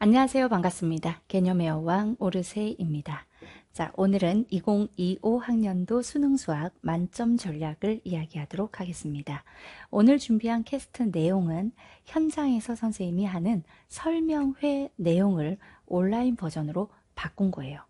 안녕하세요. 반갑습니다. 개념의 여왕 오르세입니다. 자, 오늘은 2025 학년도 수능 수학 만점 전략을 이야기하도록 하겠습니다. 오늘 준비한 캐스트 내용은 현장에서 선생님이 하는 설명회 내용을 온라인 버전으로 바꾼 거예요.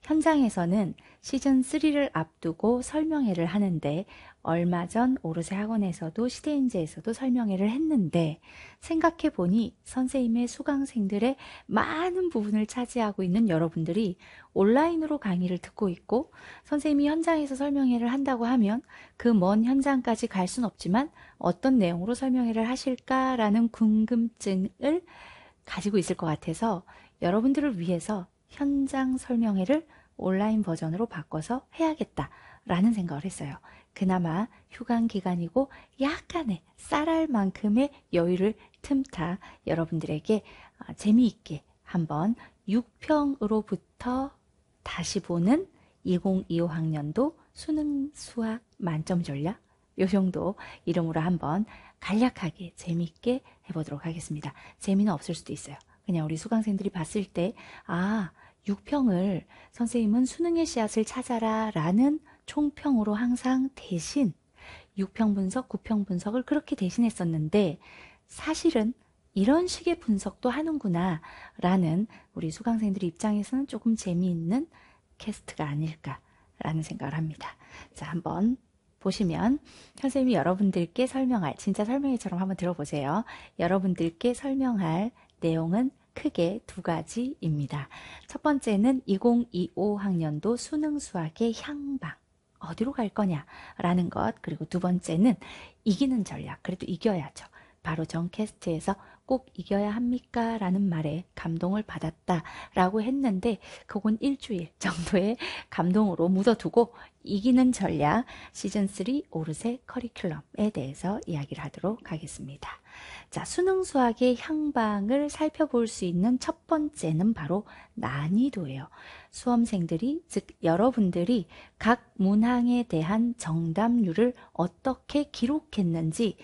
현장에서는 시즌3를 앞두고 설명회를 하는데 얼마 전 오르세 학원에서도 시대인재에서도 설명회를 했는데 생각해 보니 선생님의 수강생들의 많은 부분을 차지하고 있는 여러분들이 온라인으로 강의를 듣고 있고 선생님이 현장에서 설명회를 한다고 하면 그 먼 현장까지 갈 순 없지만 어떤 내용으로 설명회를 하실까라는 궁금증을 가지고 있을 것 같아서 여러분들을 위해서 현장 설명회를 온라인 버전으로 바꿔서 해야겠다라는 생각을 했어요. 그나마 휴강 기간이고 약간의 쌀알 만큼의 여유를 틈타 여러분들에게 어, 재미있게 한번 6평으로부터 다시 보는 2025학년도 수능 수학 만점 전략 요 정도 이름으로 한번 간략하게 재미있게 해보도록 하겠습니다. 재미는 없을 수도 있어요. 그냥 우리 수강생들이 봤을 때, 아, 6평을 선생님은 수능의 씨앗을 찾아라 라는 총평으로 항상 대신 6평 분석, 9평 분석을 그렇게 대신했었는데 사실은 이런 식의 분석도 하는구나 라는 우리 수강생들 입장에서는 조금 재미있는 캐스트가 아닐까라는 생각을 합니다. 자, 한번 보시면 선생님이 여러분들께 설명할 진짜 설명회처럼 한번 들어보세요. 여러분들께 설명할 내용은 크게 두 가지입니다. 첫 번째는 2025 학년도 수능 수학의 향방. 어디로 갈 거냐라는 것. 그리고 두 번째는 이기는 전략. 그래도 이겨야죠. 바로 정캐스트에서 꼭 이겨야 합니까? 라는 말에 감동을 받았다 라고 했는데 그건 일주일 정도의 감동으로 묻어두고 이기는 전략 시즌3 오르세 커리큘럼에 대해서 이야기를 하도록 하겠습니다. 자, 수능 수학의 향방을 살펴볼 수 있는 첫 번째는 바로 난이도예요. 수험생들이, 즉, 여러분들이 각 문항에 대한 정답률을 어떻게 기록했는지,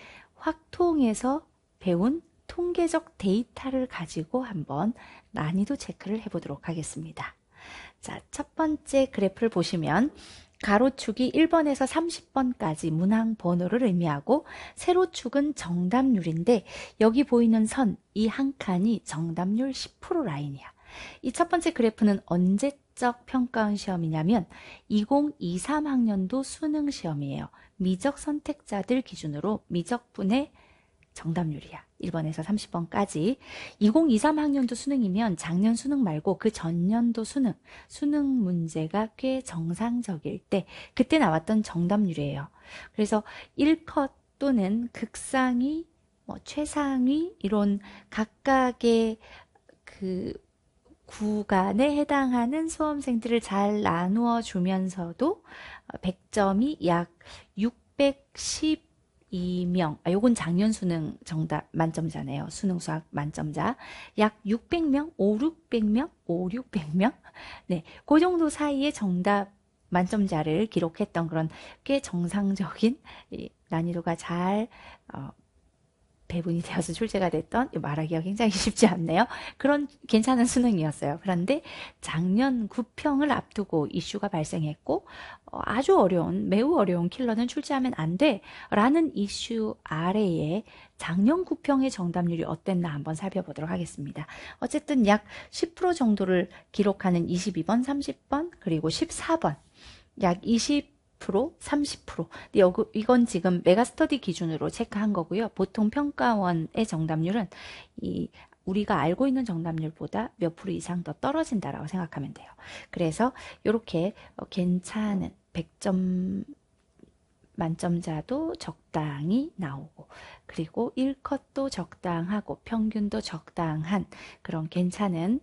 학통에서 배운 통계적 데이터를 가지고 한번 난이도 체크를 해보도록 하겠습니다. 자, 첫 번째 그래프를 보시면 가로축이 1번에서 30번까지 문항 번호를 의미하고 세로축은 정답률인데 여기 보이는 선 이 한 칸이 정답률 10% 라인이야. 이 첫 번째 그래프는 언제적 평가원 시험이냐면 2023학년도 수능 시험이에요. 미적 선택자들 기준으로 미적분의 정답률이야. 1번에서 30번까지. 2023 학년도 수능이면 작년 수능 말고 그 전년도 수능, 수능 문제가 꽤 정상적일 때, 그때 나왔던 정답률이에요. 그래서 1컷 또는 극상위, 뭐 최상위, 이런 각각의 그 구간에 해당하는 수험생들을 잘 나누어 주면서도 100점이 약 612명. 아, 요건 작년 수능 정답 만점자네요. 수능 수학 만점자. 약 600명, 5, 600명, 5, 600명. 네. 그 정도 사이에 정답 만점자를 기록했던 그런 꽤 정상적인 난이도가 잘 어, 배분이 되어서 출제가 됐던 말하기가 굉장히 쉽지 않네요. 그런 괜찮은 수능이었어요. 그런데 작년 9평을 앞두고 이슈가 발생했고 어, 아주 어려운 매우 어려운 킬러는 출제하면 안 돼라는 이슈 아래에 작년 9평의 정답률이 어땠나 한번 살펴보도록 하겠습니다. 어쨌든 약 10% 정도를 기록하는 22번, 30번 그리고 14번 약 20. 30%. 여기, 이건 지금 메가스터디 기준으로 체크한 거고요. 보통 평가원의 정답률은 이 우리가 알고 있는 정답률보다 몇 프로 이상 더 떨어진다라고 생각하면 돼요. 그래서 이렇게 어, 괜찮은 100점 만점자도 적당히 나오고 그리고 1컷도 적당하고 평균도 적당한 그런 괜찮은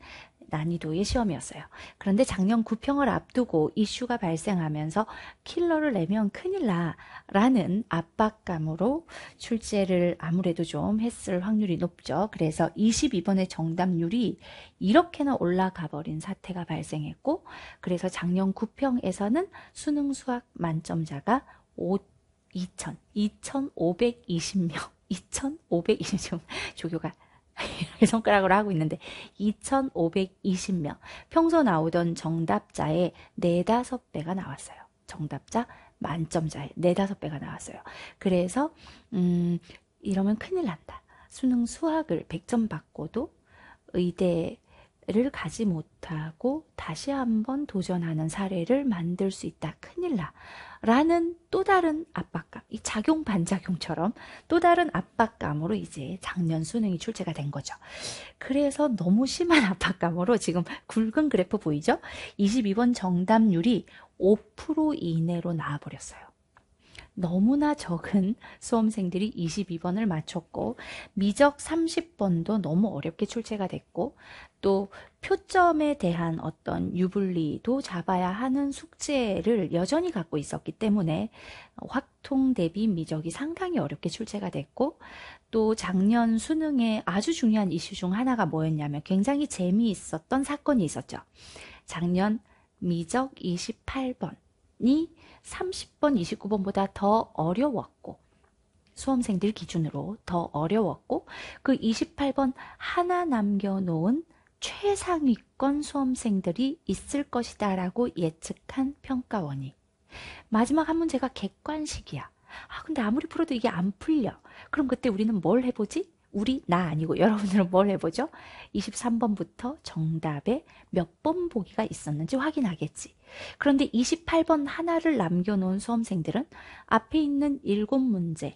난이도의 시험이었어요. 그런데 작년 구평을 앞두고 이슈가 발생하면서 킬러를 내면 큰일 나라는 압박감으로 출제를 아무래도 좀 했을 확률이 높죠. 그래서 22번의 정답률이 이렇게나 올라가 버린 사태가 발생했고 그래서 작년 구평에서는 수능 수학 만점자가 5 2,000, 2,520명, 2,520명 조교가 손가락으로 하고 있는데 2,520명. 평소 나오던 정답자의 4, 5배가 나왔어요. 정답자 만점자의 4, 5배가 나왔어요. 그래서 음, 이러면 큰일 난다. 수능 수학을 100점 받고도 의대를 가지 못하고 다시 한번 도전하는 사례를 만들 수 있다. 큰일 나. 라는 또 다른 압박감, 이 작용 반작용처럼 또 다른 압박감으로 이제 작년 수능이 출제가 된 거죠. 그래서 너무 심한 압박감으로 지금 굵은 그래프 보이죠? 22번 정답률이 5% 이내로 나와버렸어요. 너무나 적은 수험생들이 22번을 맞췄고 미적 30번도 너무 어렵게 출제가 됐고 또 표점에 대한 어떤 유불리도 잡아야 하는 숙제를 여전히 갖고 있었기 때문에 확통 대비 미적이 상당히 어렵게 출제가 됐고 또 작년 수능의 아주 중요한 이슈 중 하나가 뭐였냐면 굉장히 재미있었던 사건이 있었죠. 작년 미적 28번이 30번, 29번보다 더 어려웠고 수험생들 기준으로 더 어려웠고 그 28번 하나 남겨놓은 최상위권 수험생들이 있을 것이다 라고 예측한 평가원이 마지막 한 문제가 객관식이야 아 근데 아무리 풀어도 이게 안 풀려 그럼 그때 우리는 뭘 해보지? 우리 나 아니고 여러분들은 뭘 해보죠? 23번부터 정답에 몇 번 보기가 있었는지 확인하겠지. 그런데 28번 하나를 남겨놓은 수험생들은 앞에 있는 7문제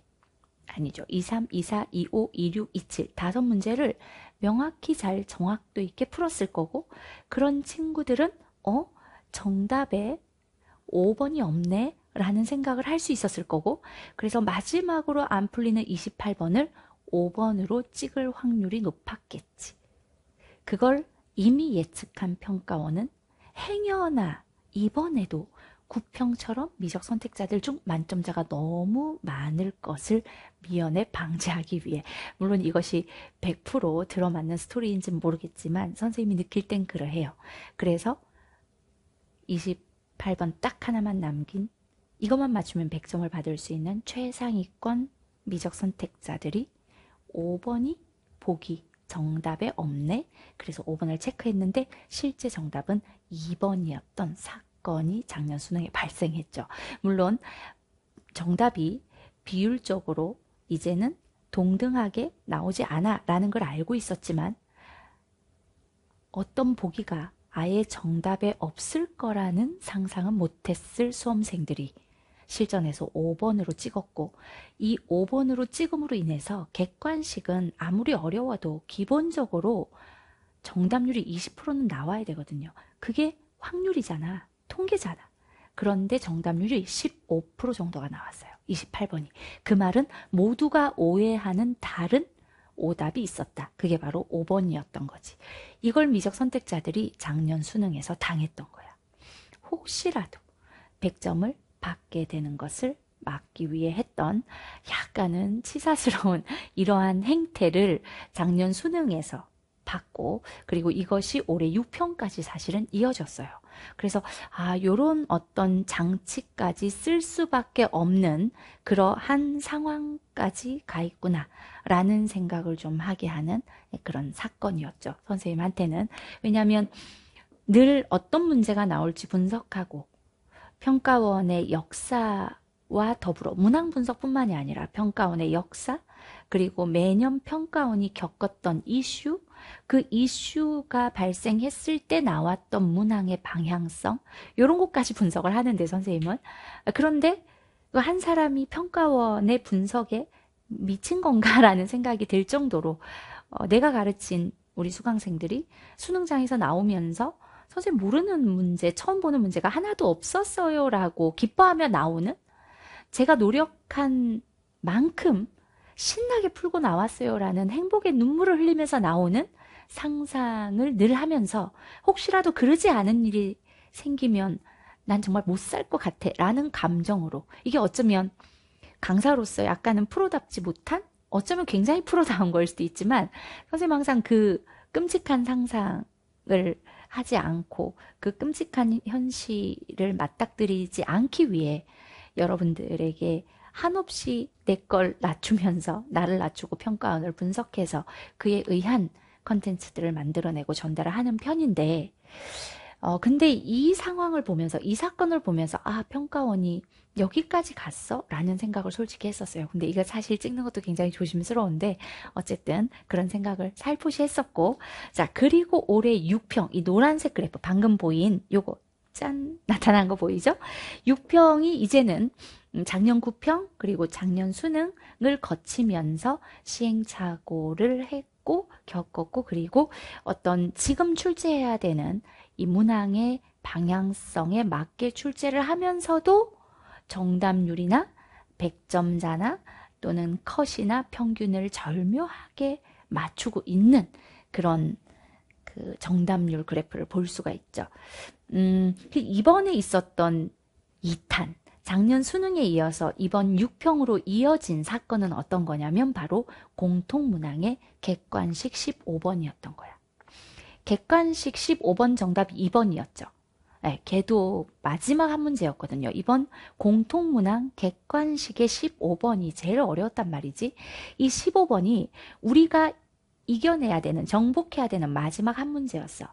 아니죠. 2, 3, 2, 4, 2, 5, 2, 6, 2, 7 다섯 문제를 명확히 잘 정확도 있게 풀었을 거고 그런 친구들은 어? 정답에 5번이 없네 라는 생각을 할 수 있었을 거고 그래서 마지막으로 안 풀리는 28번을 5번으로 찍을 확률이 높았겠지. 그걸 이미 예측한 평가원은 행여나 이번에도 구평처럼 미적 선택자들 중 만점자가 너무 많을 것을 미연에 방지하기 위해 물론 이것이 100% 들어맞는 스토리인지는 모르겠지만 선생님이 느낄 땐 그러해요. 그래서 28번 딱 하나만 남긴 이것만 맞추면 100점을 받을 수 있는 최상위권 미적 선택자들이 5번이 보기 정답에 없네. 그래서 5번을 체크했는데 실제 정답은 2번이었던 사건. 건이 작년 수능에 발생했죠. 물론 정답이 비율적으로 이제는 동등하게 나오지 않아 라는 걸 알고 있었지만 어떤 보기가 아예 정답에 없을 거라는 상상은 못했을 수험생들이 실전에서 5번으로 찍었고 이 5번으로 찍음으로 인해서 객관식은 아무리 어려워도 기본적으로 정답률이 20%는 나와야 되거든요. 그게 확률이잖아. 통계자다 그런데 정답률이 15% 정도가 나왔어요. 28번이. 그 말은 모두가 오해하는 다른 오답이 있었다. 그게 바로 5번이었던 거지. 이걸 미적 선택자들이 작년 수능에서 당했던 거야. 혹시라도 100점을 받게 되는 것을 막기 위해 했던 약간은 치사스러운 이러한 행태를 작년 수능에서 받고 그리고 이것이 올해 6편까지 사실은 이어졌어요. 그래서 아 요런 어떤 장치까지 쓸 수밖에 없는 그러한 상황까지 가 있구나라는 생각을 좀 하게 하는 예, 그런 사건이었죠. 선생님한테는 왜냐하면 늘 어떤 문제가 나올지 분석하고 평가원의 역사와 더불어 문항 분석뿐만이 아니라 평가원의 역사 그리고 매년 평가원이 겪었던 이슈 그 이슈가 발생했을 때 나왔던 문항의 방향성 이런 것까지 분석을 하는데 선생님은 그런데 그 한 사람이 평가원의 분석에 미친 건가라는 생각이 들 정도로 어, 내가 가르친 우리 수강생들이 수능장에서 나오면서 선생님 모르는 문제, 처음 보는 문제가 하나도 없었어요라고 기뻐하며 나오는 제가 노력한 만큼 신나게 풀고 나왔어요라는 행복의 눈물을 흘리면서 나오는 상상을 늘 하면서 혹시라도 그러지 않은 일이 생기면 난 정말 못 살 것 같아 라는 감정으로 이게 어쩌면 강사로서 약간은 프로답지 못한 어쩌면 굉장히 프로다운 걸 수도 있지만 선생님 항상 그 끔찍한 상상을 하지 않고 그 끔찍한 현실을 맞닥뜨리지 않기 위해 여러분들에게 한없이 내 걸 낮추면서 나를 낮추고 평가원을 분석해서 그에 의한 컨텐츠들을 만들어내고 전달을 하는 편인데 어, 근데 이 상황을 보면서, 이 사건을 보면서, 아, 평가원이 여기까지 갔어? 라는 생각을 솔직히 했었어요. 근데 이거 사실 찍는 것도 굉장히 조심스러운데, 어쨌든 그런 생각을 살포시 했었고, 자, 그리고 올해 6평, 이 노란색 그래프, 방금 보인 요거, 짠! 나타난 거 보이죠? 6평이 이제는 작년 9평, 그리고 작년 수능을 거치면서 시행착오를 했고, 겪었고 겪었고 그리고 어떤 지금 출제해야 되는 이 문항의 방향성에 맞게 출제를 하면서도 정답률이나 백점자나 또는 컷이나 평균을 절묘하게 맞추고 있는 그런 그 정답률 그래프를 볼 수가 있죠. 음, 그 이번에 있었던 2탄, 작년 수능에 이어서 이번 6평으로 이어진 사건은 어떤 거냐면 바로 공통문항의 객관식 15번이었던 거야. 객관식 15번 정답 2번이었죠. 네, 걔도 마지막 한 문제였거든요. 이번 공통문항 객관식의 15번이 제일 어려웠단 말이지. 이 15번이 우리가 이겨내야 되는, 정복해야 되는 마지막 한 문제였어.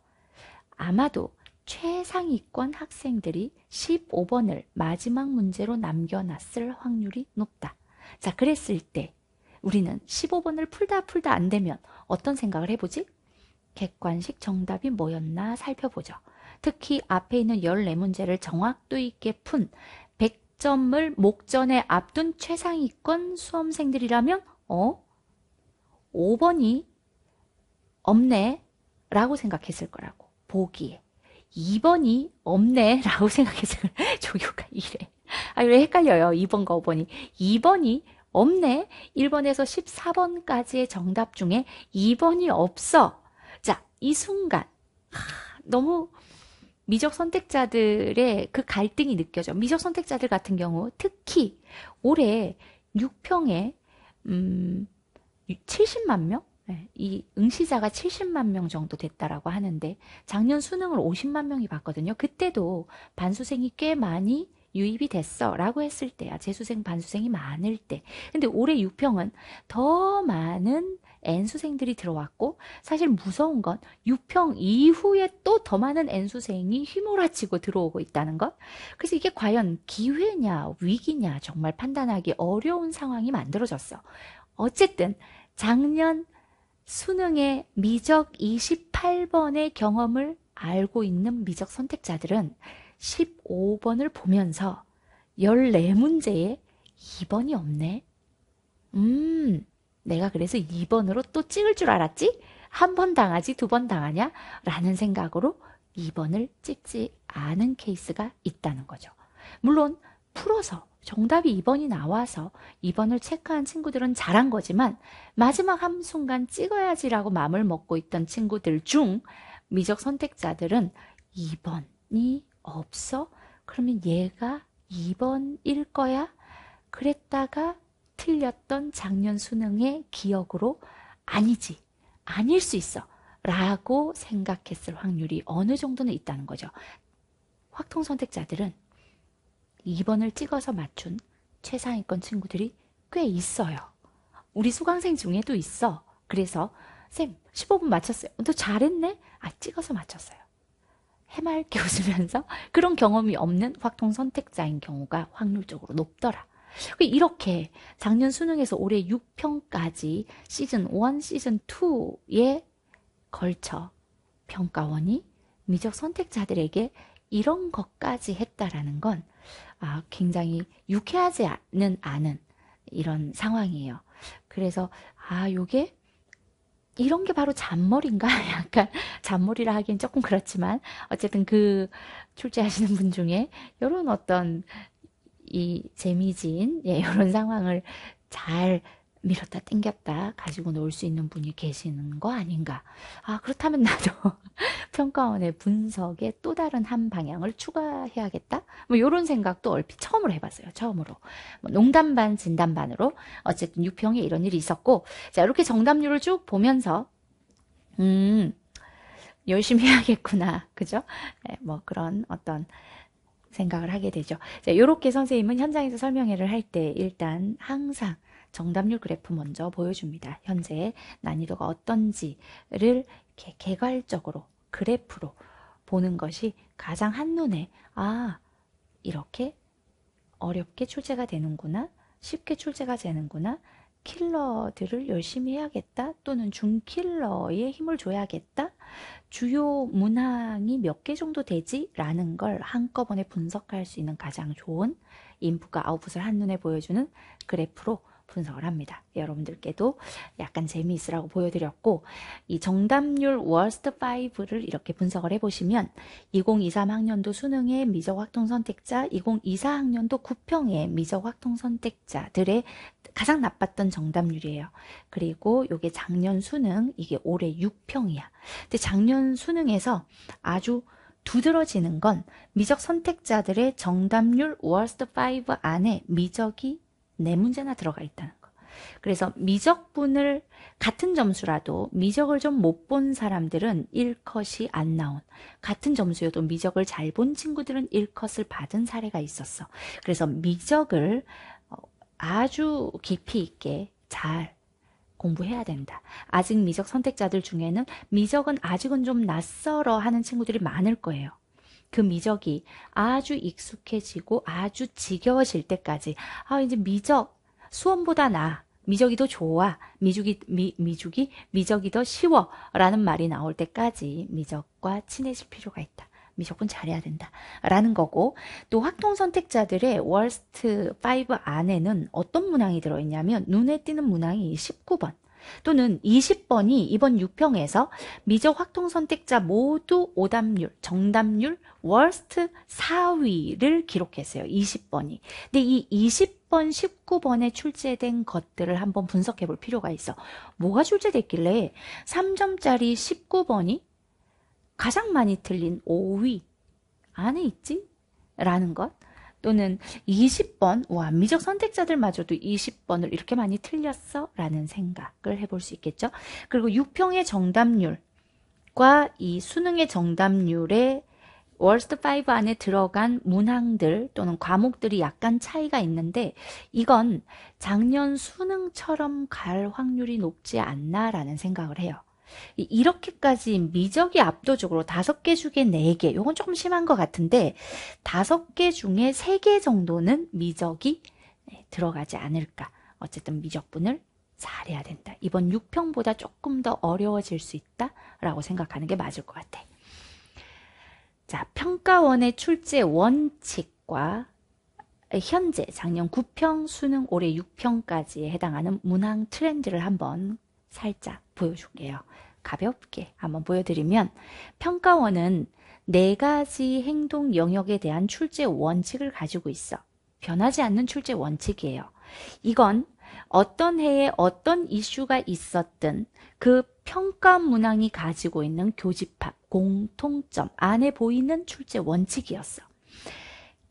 아마도 최상위권 학생들이 15번을 마지막 문제로 남겨놨을 확률이 높다. 자, 그랬을 때 우리는 15번을 풀다 풀다 안 되면 어떤 생각을 해보지? 객관식 정답이 뭐였나 살펴보죠. 특히 앞에 있는 14문제를 정확도 있게 푼 100점을 목전에 앞둔 최상위권 수험생들이라면 어? 5번이 없네 라고 생각했을 거라고 보기에 2번이 없네 라고 생각했어요 조교가 이래 아, 왜 헷갈려요 2번과 5번이 2번이 없네 1번에서 14번까지의 정답 중에 2번이 없어 자 이 순간 하, 너무 미적 선택자들의 그 갈등이 느껴져. 미적 선택자들 같은 경우 특히 올해 6평에 음 70만 명? 네, 이 응시자가 70만 명 정도 됐다라고 하는데 작년 수능을 50만 명이 봤거든요. 그때도 반수생이 꽤 많이 유입이 됐어라고 했을 때야 재수생 반수생이 많을 때. 근데 올해 6평은 더 많은 N수생들이 들어왔고 사실 무서운 건 6평 이후에 또 더 많은 N수생이 휘몰아치고 들어오고 있다는 것. 그래서 이게 과연 기회냐 위기냐 정말 판단하기 어려운 상황이 만들어졌어. 어쨌든 작년 수능의 미적 28번의 경험을 알고 있는 미적 선택자들은 15번을 보면서 14문제에 2번이 없네. 음, 내가 그래서 2번으로 또 찍을 줄 알았지? 한 번 당하지, 두 번 당하냐? 라는 생각으로 2번을 찍지 않은 케이스가 있다는 거죠. 물론, 풀어서 정답이 2번이 나와서 2번을 체크한 친구들은 잘한 거지만 마지막 한순간 찍어야지라고 마음을 먹고 있던 친구들 중 미적 선택자들은 2번이 없어? 그러면 얘가 2번일 거야? 그랬다가 틀렸던 작년 수능의 기억으로 아니지. 아닐 수 있어. 라고 생각했을 확률이 어느 정도는 있다는 거죠. 확통 선택자들은 2번을 찍어서 맞춘 최상위권 친구들이 꽤 있어요. 우리 수강생 중에도 있어. 그래서 쌤 15분 맞췄어요. 어, 너 잘했네? 아 찍어서 맞췄어요. 해맑게 웃으면서 그런 경험이 없는 확통 선택자인 경우가 확률적으로 높더라. 그 이렇게 작년 수능에서 올해 6평까지 시즌 1, 시즌 2에 걸쳐 평가원이 미적 선택자들에게 이런 것까지 했다라는 건 아, 굉장히 유쾌하지 않은, 않은 이런 상황이에요. 그래서 아, 요게 이런 게 바로 잔머리인가? 약간 잔머리라 하기엔 조금 그렇지만 어쨌든 그 출제하시는 분 중에 요런 어떤 이 재미진 예, 요런 상황을 잘 밀었다 땡겼다 가지고 놀 수 있는 분이 계시는 거 아닌가. 아, 그렇다면 나도 평가원의 분석에 또 다른 한 방향을 추가해야겠다. 뭐, 요런 생각도 얼핏 처음으로 해봤어요. 처음으로. 뭐 농담 반, 진담 반으로. 어쨌든 6평에 이런 일이 있었고. 자, 이렇게 정답률을 쭉 보면서, 음, 열심히 해야겠구나. 그죠? 네, 뭐 그런 어떤 생각을 하게 되죠. 자, 요렇게 선생님은 현장에서 설명회를 할 때 일단 항상 정답률 그래프 먼저 보여줍니다. 현재 난이도가 어떤지를 이렇게 개괄적으로 그래프로 보는 것이 가장 한눈에 아 이렇게 어렵게 출제가 되는구나 쉽게 출제가 되는구나 킬러들을 열심히 해야겠다 또는 중킬러에 힘을 줘야겠다 주요 문항이 몇 개 정도 되지? 라는 걸 한꺼번에 분석할 수 있는 가장 좋은 인풋과 아웃풋을 한눈에 보여주는 그래프로 분석을 합니다. 여러분들께도 약간 재미있으라고 보여드렸고 이 정답률 워스트 5를 이렇게 분석을 해보시면 2023 학년도 수능의 미적 확통 선택자, 2024 학년도 구평의 미적 확통 선택자들의 가장 나빴던 정답률이에요. 그리고 이게 작년 수능 이게 올해 6평이야. 근데 작년 수능에서 아주 두드러지는 건 미적 선택자들의 정답률 워스트 5 안에 미적이 네 문제나 들어가 있다는 거. 그래서 미적분을 같은 점수라도 미적을 좀 못 본 사람들은 1컷이 안 나온 같은 점수여도 미적을 잘 본 친구들은 1컷을 받은 사례가 있었어. 그래서 미적을 어, 아주 깊이 있게 잘 공부해야 된다. 아직 미적 선택자들 중에는 미적은 아직은 좀 낯설어 하는 친구들이 많을 거예요. 그 미적이 아주 익숙해지고 아주 지겨워질 때까지 아 이제 미적 수원보다 나 미적이 더 좋아 미죽이 미, 미죽이 미적이 더 쉬워라는 말이 나올 때까지 미적과 친해질 필요가 있다. 미적은 잘해야 된다. 라는 거고, 또 확통 선택자들의 월스트 5 안에는 어떤 문항이 들어있냐면, 눈에 띄는 문항이 19번. 또는 20번이 이번 6평에서 미적 확통 선택자 모두 오답률, 정답률, w 스트 s 4위를 기록했어요. 20번이. 근데 이 20번, 19번에 출제된 것들을 한번 분석해 볼 필요가 있어. 뭐가 출제됐길래 3점짜리 19번이 가장 많이 틀린 5위 안에 있지? 라는 것. 또는 20번 와 미적 선택자들마저도 20번을 이렇게 많이 틀렸어 라는 생각을 해볼 수 있겠죠. 그리고 6평의 정답률과 이 수능의 정답률의 월스트 5 안에 들어간 문항들 또는 과목들이 약간 차이가 있는데 이건 작년 수능처럼 갈 확률이 높지 않나라는 생각을 해요. 이렇게까지 미적이 압도적으로 다섯 개 중에 네 개, 요건 조금 심한 것 같은데 다섯 개 중에 세 개 정도는 미적이 네, 들어가지 않을까. 어쨌든 미적분을 잘해야 된다. 이번 6평보다 조금 더 어려워질 수 있다라고 생각하는 게 맞을 것 같아. 자, 평가원의 출제 원칙과 현재 작년 9평 수능 올해 6평까지에 해당하는 문항 트렌드를 한번 살짝 보여줄게요. 가볍게 한번 보여드리면 평가원은 네 가지 행동 영역에 대한 출제 원칙을 가지고 있어. 변하지 않는 출제 원칙이에요. 이건 어떤 해에 어떤 이슈가 있었든 그 평가 문항이 가지고 있는 교집합, 공통점 안에 보이는 출제 원칙이었어.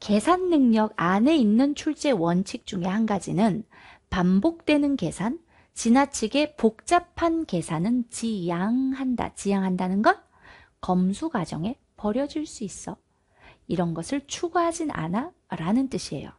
계산 능력 안에 있는 출제 원칙 중에 한 가지는 반복되는 계산, 지나치게 복잡한 계산은 지양한다. 지양한다는 건 검수 과정에 버려질 수 있어. 이런 것을 추구하진 않아 라는 뜻이에요.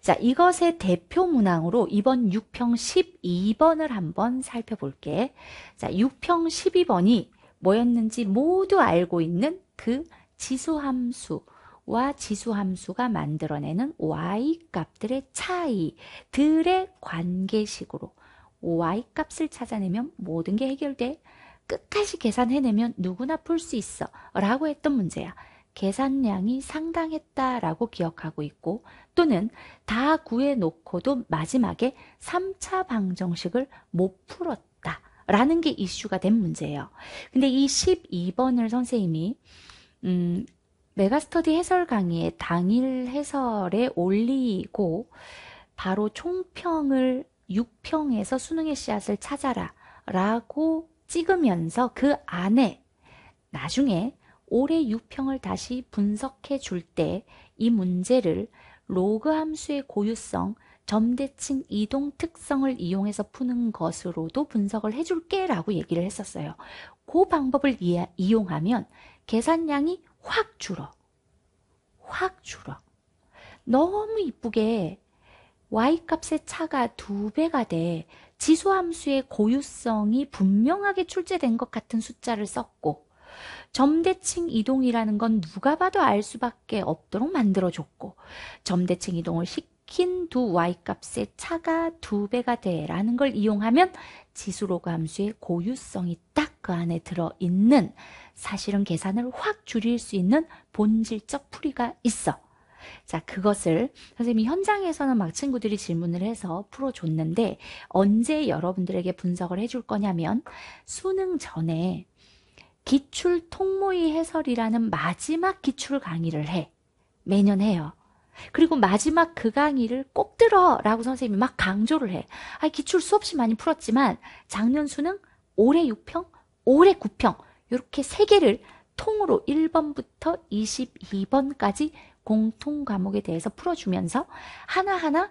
자, 이것의 대표 문항으로 이번 6평 12번을 한번 살펴볼게. 자, 6평 12번이 뭐였는지 모두 알고 있는 그 지수함수, 와 지수함수가 만들어내는 y 값들의 차이들의 관계식으로 y 값을 찾아내면 모든 게 해결돼. 끝까지 계산해내면 누구나 풀 수 있어. 라고 했던 문제야. 계산량이 상당했다라고 기억하고 있고 또는 다 구해놓고도 마지막에 3차 방정식을 못 풀었다. 라는 게 이슈가 된 문제예요. 근데 이 12번을 선생님이 음, 메가스터디 해설 강의의 당일 해설에 올리고 바로 총평을 6평에서 수능의 씨앗을 찾아라 라고 찍으면서 그 안에 나중에 올해 6평을 다시 분석해 줄 때 이 문제를 로그 함수의 고유성, 점대칭 이동 특성을 이용해서 푸는 것으로도 분석을 해줄게 라고 얘기를 했었어요. 그 방법을 이용하면 계산량이 확 줄어. 확 줄어. 너무 이쁘게 y값의 차가 두배가 돼 지수함수의 고유성이 분명하게 출제된 것 같은 숫자를 썼고 점대칭 이동이라는 건 누가 봐도 알 수밖에 없도록 만들어줬고 점대칭 이동을 시킨 두 y값의 차가 두배가 돼라는 걸 이용하면 지수로그 함수의 고유성이 딱 그 안에 들어있는 사실은 계산을 확 줄일 수 있는 본질적 풀이가 있어. 자, 그것을 선생님이 현장에서는 막 친구들이 질문을 해서 풀어줬는데 언제 여러분들에게 분석을 해줄 거냐면 수능 전에 기출 통모의 해설이라는 마지막 기출 강의를 해. 매년 해요. 그리고 마지막 그 강의를 꼭 들어! 라고 선생님이 막 강조를 해. 아, 기출 수없이 많이 풀었지만, 작년 수능 올해 6평, 올해 9평, 이렇게 세 개를 통으로 1번부터 22번까지 공통 과목에 대해서 풀어주면서 하나하나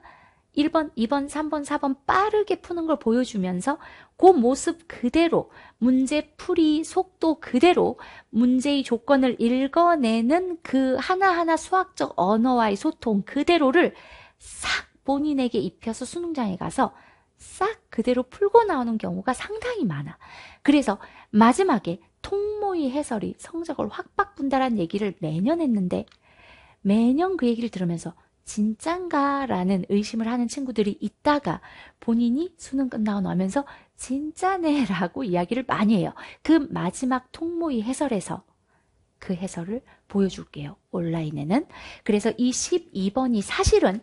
1번, 2번, 3번, 4번 빠르게 푸는 걸 보여주면서 그 모습 그대로 문제 풀이 속도 그대로 문제의 조건을 읽어내는 그 하나하나 수학적 언어와의 소통 그대로를 싹 본인에게 입혀서 수능장에 가서 싹 그대로 풀고 나오는 경우가 상당히 많아. 그래서 마지막에 통모의 해설이 성적을 확 바꾼다라는 얘기를 매년 했는데 매년 그 얘기를 들으면서 진짠가 라는 의심을 하는 친구들이 있다가 본인이 수능 끝나고 나면서 진짜네 라고 이야기를 많이 해요. 그 마지막 통모의 해설에서 그 해설을 보여줄게요. 온라인에는. 그래서 이 12번이 사실은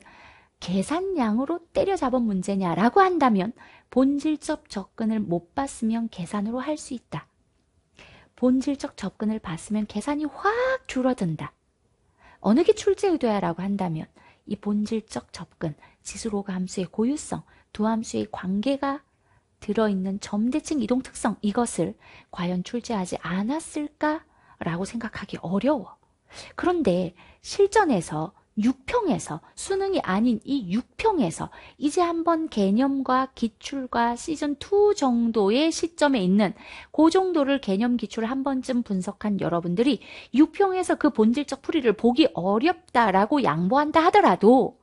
계산량으로 때려잡은 문제냐라고 한다면 본질적 접근을 못 봤으면 계산으로 할 수 있다. 본질적 접근을 봤으면 계산이 확 줄어든다. 어느 게 출제 의도야라고 한다면 이 본질적 접근, 지수로가 함수의 고유성, 두 함수의 관계가 들어있는 점대칭 이동 특성 이것을 과연 출제하지 않았을까라고 생각하기 어려워. 그런데 실전에서 육평에서 수능이 아닌 이 육평에서 이제 한번 개념과 기출과 시즌 2 정도의 시점에 있는 그 정도를 개념 기출을 한 번쯤 분석한 여러분들이 육평에서 그 본질적 풀이를 보기 어렵다라고 양보한다 하더라도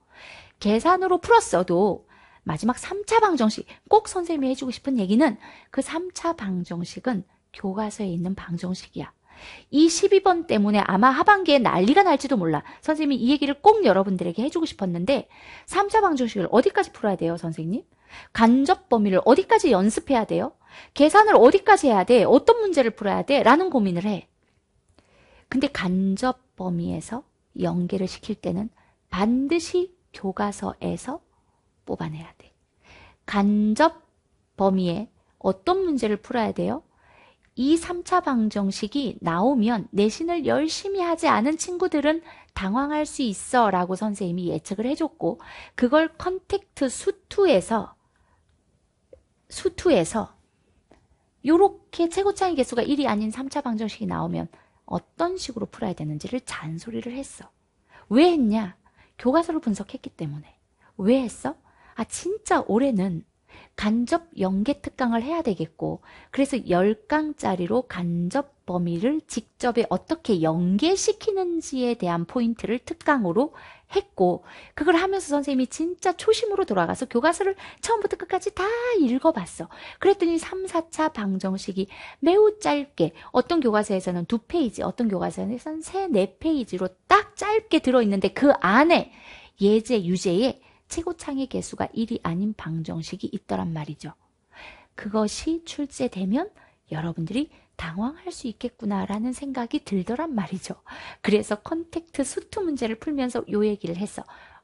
계산으로 풀었어도 마지막 3차 방정식 꼭 선생님이 해주고 싶은 얘기는 그 3차 방정식은 교과서에 있는 방정식이야. 이 12번 때문에 아마 하반기에 난리가 날지도 몰라. 선생님이 이 얘기를 꼭 여러분들에게 해주고 싶었는데 3자 방정식을 어디까지 풀어야 돼요, 선생님? 간접 범위를 어디까지 연습해야 돼요? 계산을 어디까지 해야 돼? 어떤 문제를 풀어야 돼? 라는 고민을 해. 근데 간접 범위에서 연계를 시킬 때는 반드시 교과서에서 뽑아내야 돼. 간접 범위에 어떤 문제를 풀어야 돼요? 이 3차 방정식이 나오면 내신을 열심히 하지 않은 친구들은 당황할 수 있어 라고 선생님이 예측을 해줬고 그걸 컨택트 수투에서 수투에서 요렇게 최고차의 개수가 1이 아닌 3차 방정식이 나오면 어떤 식으로 풀어야 되는지를 잔소리를 했어. 왜 했냐? 교과서를 분석했기 때문에. 왜 했어? 아 진짜 올해는 간접 연계 특강을 해야 되겠고 그래서 10강짜리로 간접 범위를 직접에 어떻게 연계시키는지에 대한 포인트를 특강으로 했고 그걸 하면서 선생님이 진짜 초심으로 돌아가서 교과서를 처음부터 끝까지 다 읽어봤어. 그랬더니 3, 4차 방정식이 매우 짧게 어떤 교과서에서는 2 페이지 어떤 교과서에서는 3, 4 페이지로 딱 짧게 들어있는데 그 안에 예제, 유제에 최고창의 개수가 1이 아닌 방정식이 있더란 말이죠. 그것이 출제되면 여러분들이 당황할 수 있겠구나라는 생각이 들더란 말이죠. 그래서 컨택트 수트 문제를 풀면서 요 얘기를 했어.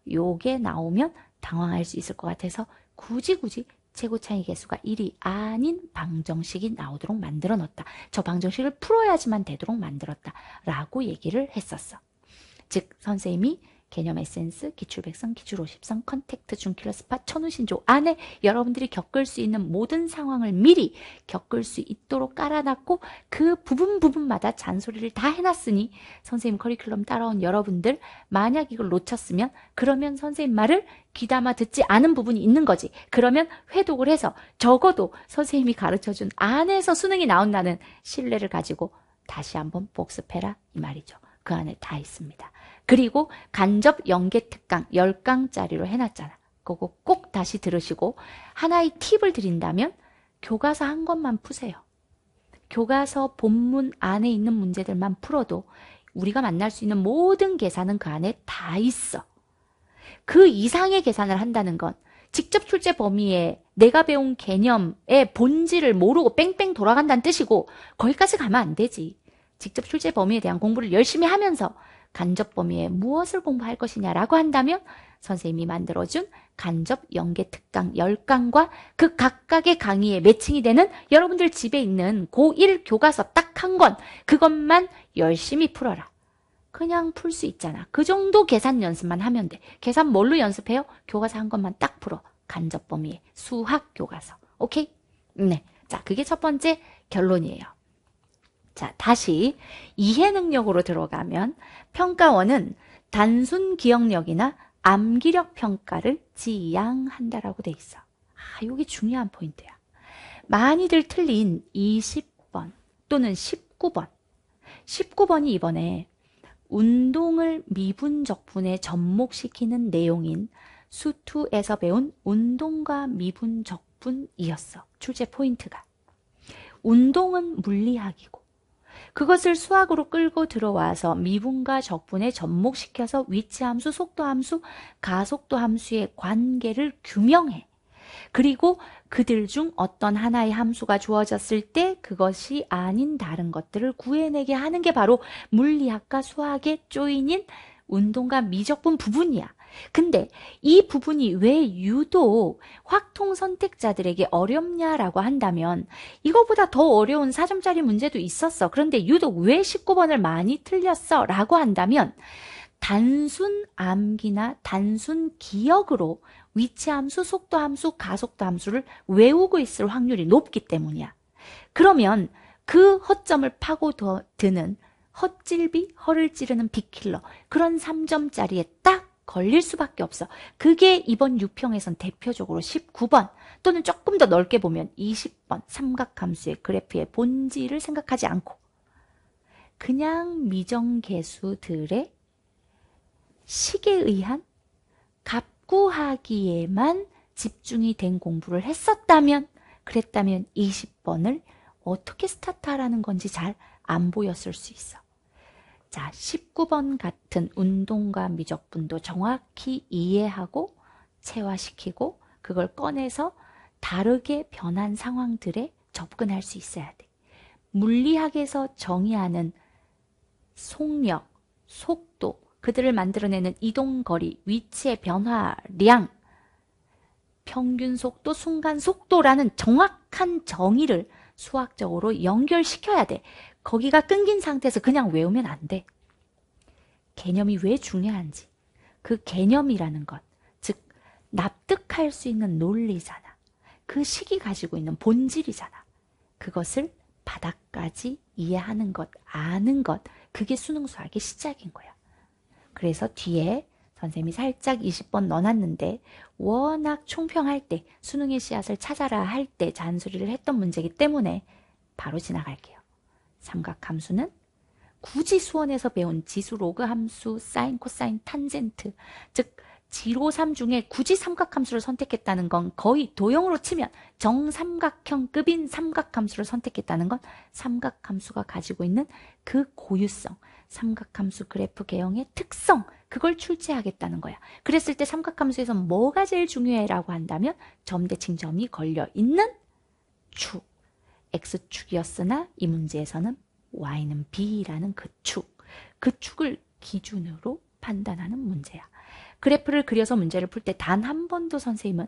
요게 나오면 당황할 수 있을 것 같아서 굳이 굳이 최고창의 개수가 1이 아닌 방정식이 나오도록 만들어 놨다. 저 방정식을 풀어야지만 되도록 만들었다. 라고 얘기를 했었어. 즉, 선생님이 개념 에센스, 기출 백성, 기출 50성, 컨택트, 중킬러 스팟, 천우신조 안에 여러분들이 겪을 수 있는 모든 상황을 미리 겪을 수 있도록 깔아놨고 그 부분 부분마다 잔소리를 다 해놨으니 선생님 커리큘럼 따라온 여러분들 만약 이걸 놓쳤으면 그러면 선생님 말을 귀담아 듣지 않은 부분이 있는 거지. 그러면 회독을 해서 적어도 선생님이 가르쳐준 안에서 수능이 나온다는 신뢰를 가지고 다시 한번 복습해라 이 말이죠. 그 안에 다 있습니다. 그리고 간접 연계 특강 10강짜리로 해놨잖아. 그거 꼭 다시 들으시고 하나의 팁을 드린다면 교과서 한 것만 푸세요. 교과서 본문 안에 있는 문제들만 풀어도 우리가 만날 수 있는 모든 계산은 그 안에 다 있어. 그 이상의 계산을 한다는 건 직접 출제 범위에 내가 배운 개념의 본질을 모르고 뺑뺑 돌아간다는 뜻이고 거기까지 가면 안 되지. 직접 출제 범위에 대한 공부를 열심히 하면서 간접 범위에 무엇을 공부할 것이냐라고 한다면 선생님이 만들어준 간접 연계 특강 10강과 그 각각의 강의에 매칭이 되는 여러분들 집에 있는 고1 교과서 딱 한 권 그것만 열심히 풀어라. 그냥 풀 수 있잖아. 그 정도 계산 연습만 하면 돼. 계산 뭘로 연습해요? 교과서 한 것만 딱 풀어. 간접 범위에 수학 교과서. 오케이? 네. 자, 그게 첫 번째 결론이에요. 자, 다시 이해 능력으로 들어가면 평가원은 단순 기억력이나 암기력 평가를 지양한다라고 돼 있어. 아, 요게 중요한 포인트야. 많이들 틀린 20번 또는 19번. 19번이 이번에 운동을 미분 적분에 접목시키는 내용인 수투에서 배운 운동과 미분 적분이었어. 출제 포인트가. 운동은 물리학이고 그것을 수학으로 끌고 들어와서 미분과 적분에 접목시켜서 위치함수, 속도함수, 가속도함수의 관계를 규명해. 그리고 그들 중 어떤 하나의 함수가 주어졌을 때 그것이 아닌 다른 것들을 구해내게 하는 게 바로 물리학과 수학의 쪼인인 운동과 미적분 부분이야. 근데 이 부분이 왜 유독 확통 선택자들에게 어렵냐라고 한다면 이거보다 더 어려운 4점짜리 문제도 있었어. 그런데 유독 왜 19번을 많이 틀렸어? 라고 한다면 단순 암기나 단순 기억으로 위치함수, 속도함수, 가속도함수를 외우고 있을 확률이 높기 때문이야. 그러면 그 허점을 파고드는 헛질비, 허를 찌르는 비킬러 그런 3점짜리에 딱 걸릴 수밖에 없어. 그게 이번 6평에선 대표적으로 19번 또는 조금 더 넓게 보면 20번 삼각함수의 그래프의 본질을 생각하지 않고 그냥 미정계수들의 식에 의한 갑구하기에만 집중이 된 공부를 했었다면 그랬다면 20번을 어떻게 스타트하라는 건지 잘 안 보였을 수 있어. 자, 19번 같은 운동과 미적분도 정확히 이해하고 체화시키고 그걸 꺼내서 다르게 변한 상황들에 접근할 수 있어야 돼. 물리학에서 정의하는 속력, 속도, 그들을 만들어내는 이동거리, 위치의 변화량, 평균 속도, 순간 속도라는 정확한 정의를 수학적으로 연결시켜야 돼. 거기가 끊긴 상태에서 그냥 외우면 안 돼. 개념이 왜 중요한지, 그 개념이라는 것, 즉 납득할 수 있는 논리잖아. 그 식이 가지고 있는 본질이잖아. 그것을 바닥까지 이해하는 것, 아는 것, 그게 수능 수학의 시작인 거야. 그래서 뒤에 선생님이 살짝 20번 넣어놨는데 워낙 총평할 때 수능의 씨앗을 찾아라 할 때 잔소리를 했던 문제이기 때문에 바로 지나갈게요. 삼각함수는 굳이 수원에서 배운 지수, 로그 함수, 사인, 코사인, 탄젠트 즉 지로 3 중에 굳이 삼각함수를 선택했다는 건 거의 도형으로 치면 정삼각형급인 삼각함수를 선택했다는 건 삼각함수가 가지고 있는 그 고유성, 삼각함수 그래프 개형의 특성, 그걸 출제하겠다는 거야. 그랬을 때 삼각함수에서 뭐가 제일 중요해? 라고 한다면 점 대칭점이 걸려 있는 축. x축이었으나 이 문제에서는 y는 b라는 그 축, 그 축을 기준으로 판단하는 문제야. 그래프를 그려서 문제를 풀 때 단 한 번도 선생님은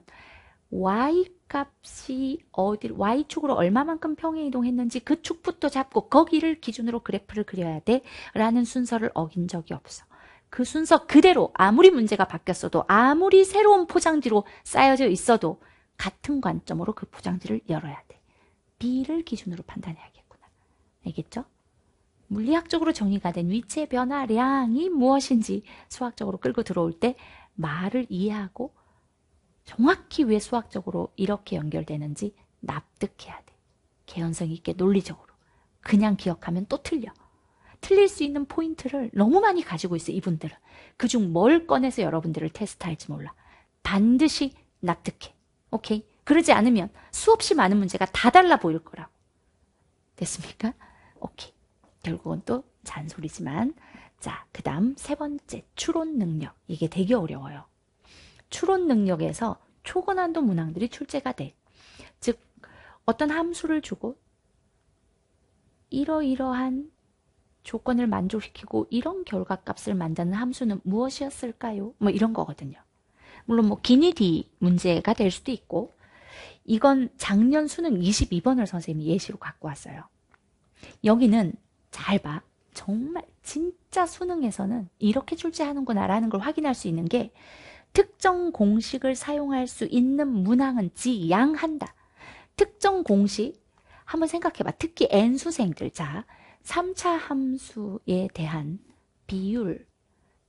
y 값이 어디 y 축으로 얼마만큼 평행 이동했는지 그 축부터 잡고 거기를 기준으로 그래프를 그려야 돼라는 순서를 어긴 적이 없어. 그 순서 그대로 아무리 문제가 바뀌었어도 아무리 새로운 포장지로 쌓여져 있어도 같은 관점으로 그 포장지를 열어야 돼. B를 기준으로 판단해야겠구나. 알겠죠? 물리학적으로 정의가 된 위치의 변화량이 무엇인지 수학적으로 끌고 들어올 때 말을 이해하고 정확히 왜 수학적으로 이렇게 연결되는지 납득해야 돼. 개연성 있게 논리적으로. 그냥 기억하면 또 틀려. 틀릴 수 있는 포인트를 너무 많이 가지고 있어, 이분들은. 그중 뭘 꺼내서 여러분들을 테스트할지 몰라. 반드시 납득해. 오케이? 그러지 않으면 수없이 많은 문제가 다 달라 보일 거라고. 됐습니까? 오케이. 결국은 또 잔소리지만 자, 그 다음 세 번째 추론 능력. 이게 되게 어려워요. 추론 능력에서 초고난도 문항들이 출제가 돼. 즉, 어떤 함수를 주고 이러이러한 조건을 만족시키고 이런 결과값을 만드는 함수는 무엇이었을까요? 뭐 이런 거거든요. 물론 뭐 기니디 문제가 될 수도 있고 이건 작년 수능 22번을 선생님이 예시로 갖고 왔어요. 여기는 잘 봐. 정말 진짜 수능에서는 이렇게 출제하는구나라는 걸 확인할 수 있는 게 특정 공식을 사용할 수 있는 문항은 지양한다. 특정 공식 한번 생각해봐. 특히 N수생들 자 3차 함수에 대한 비율,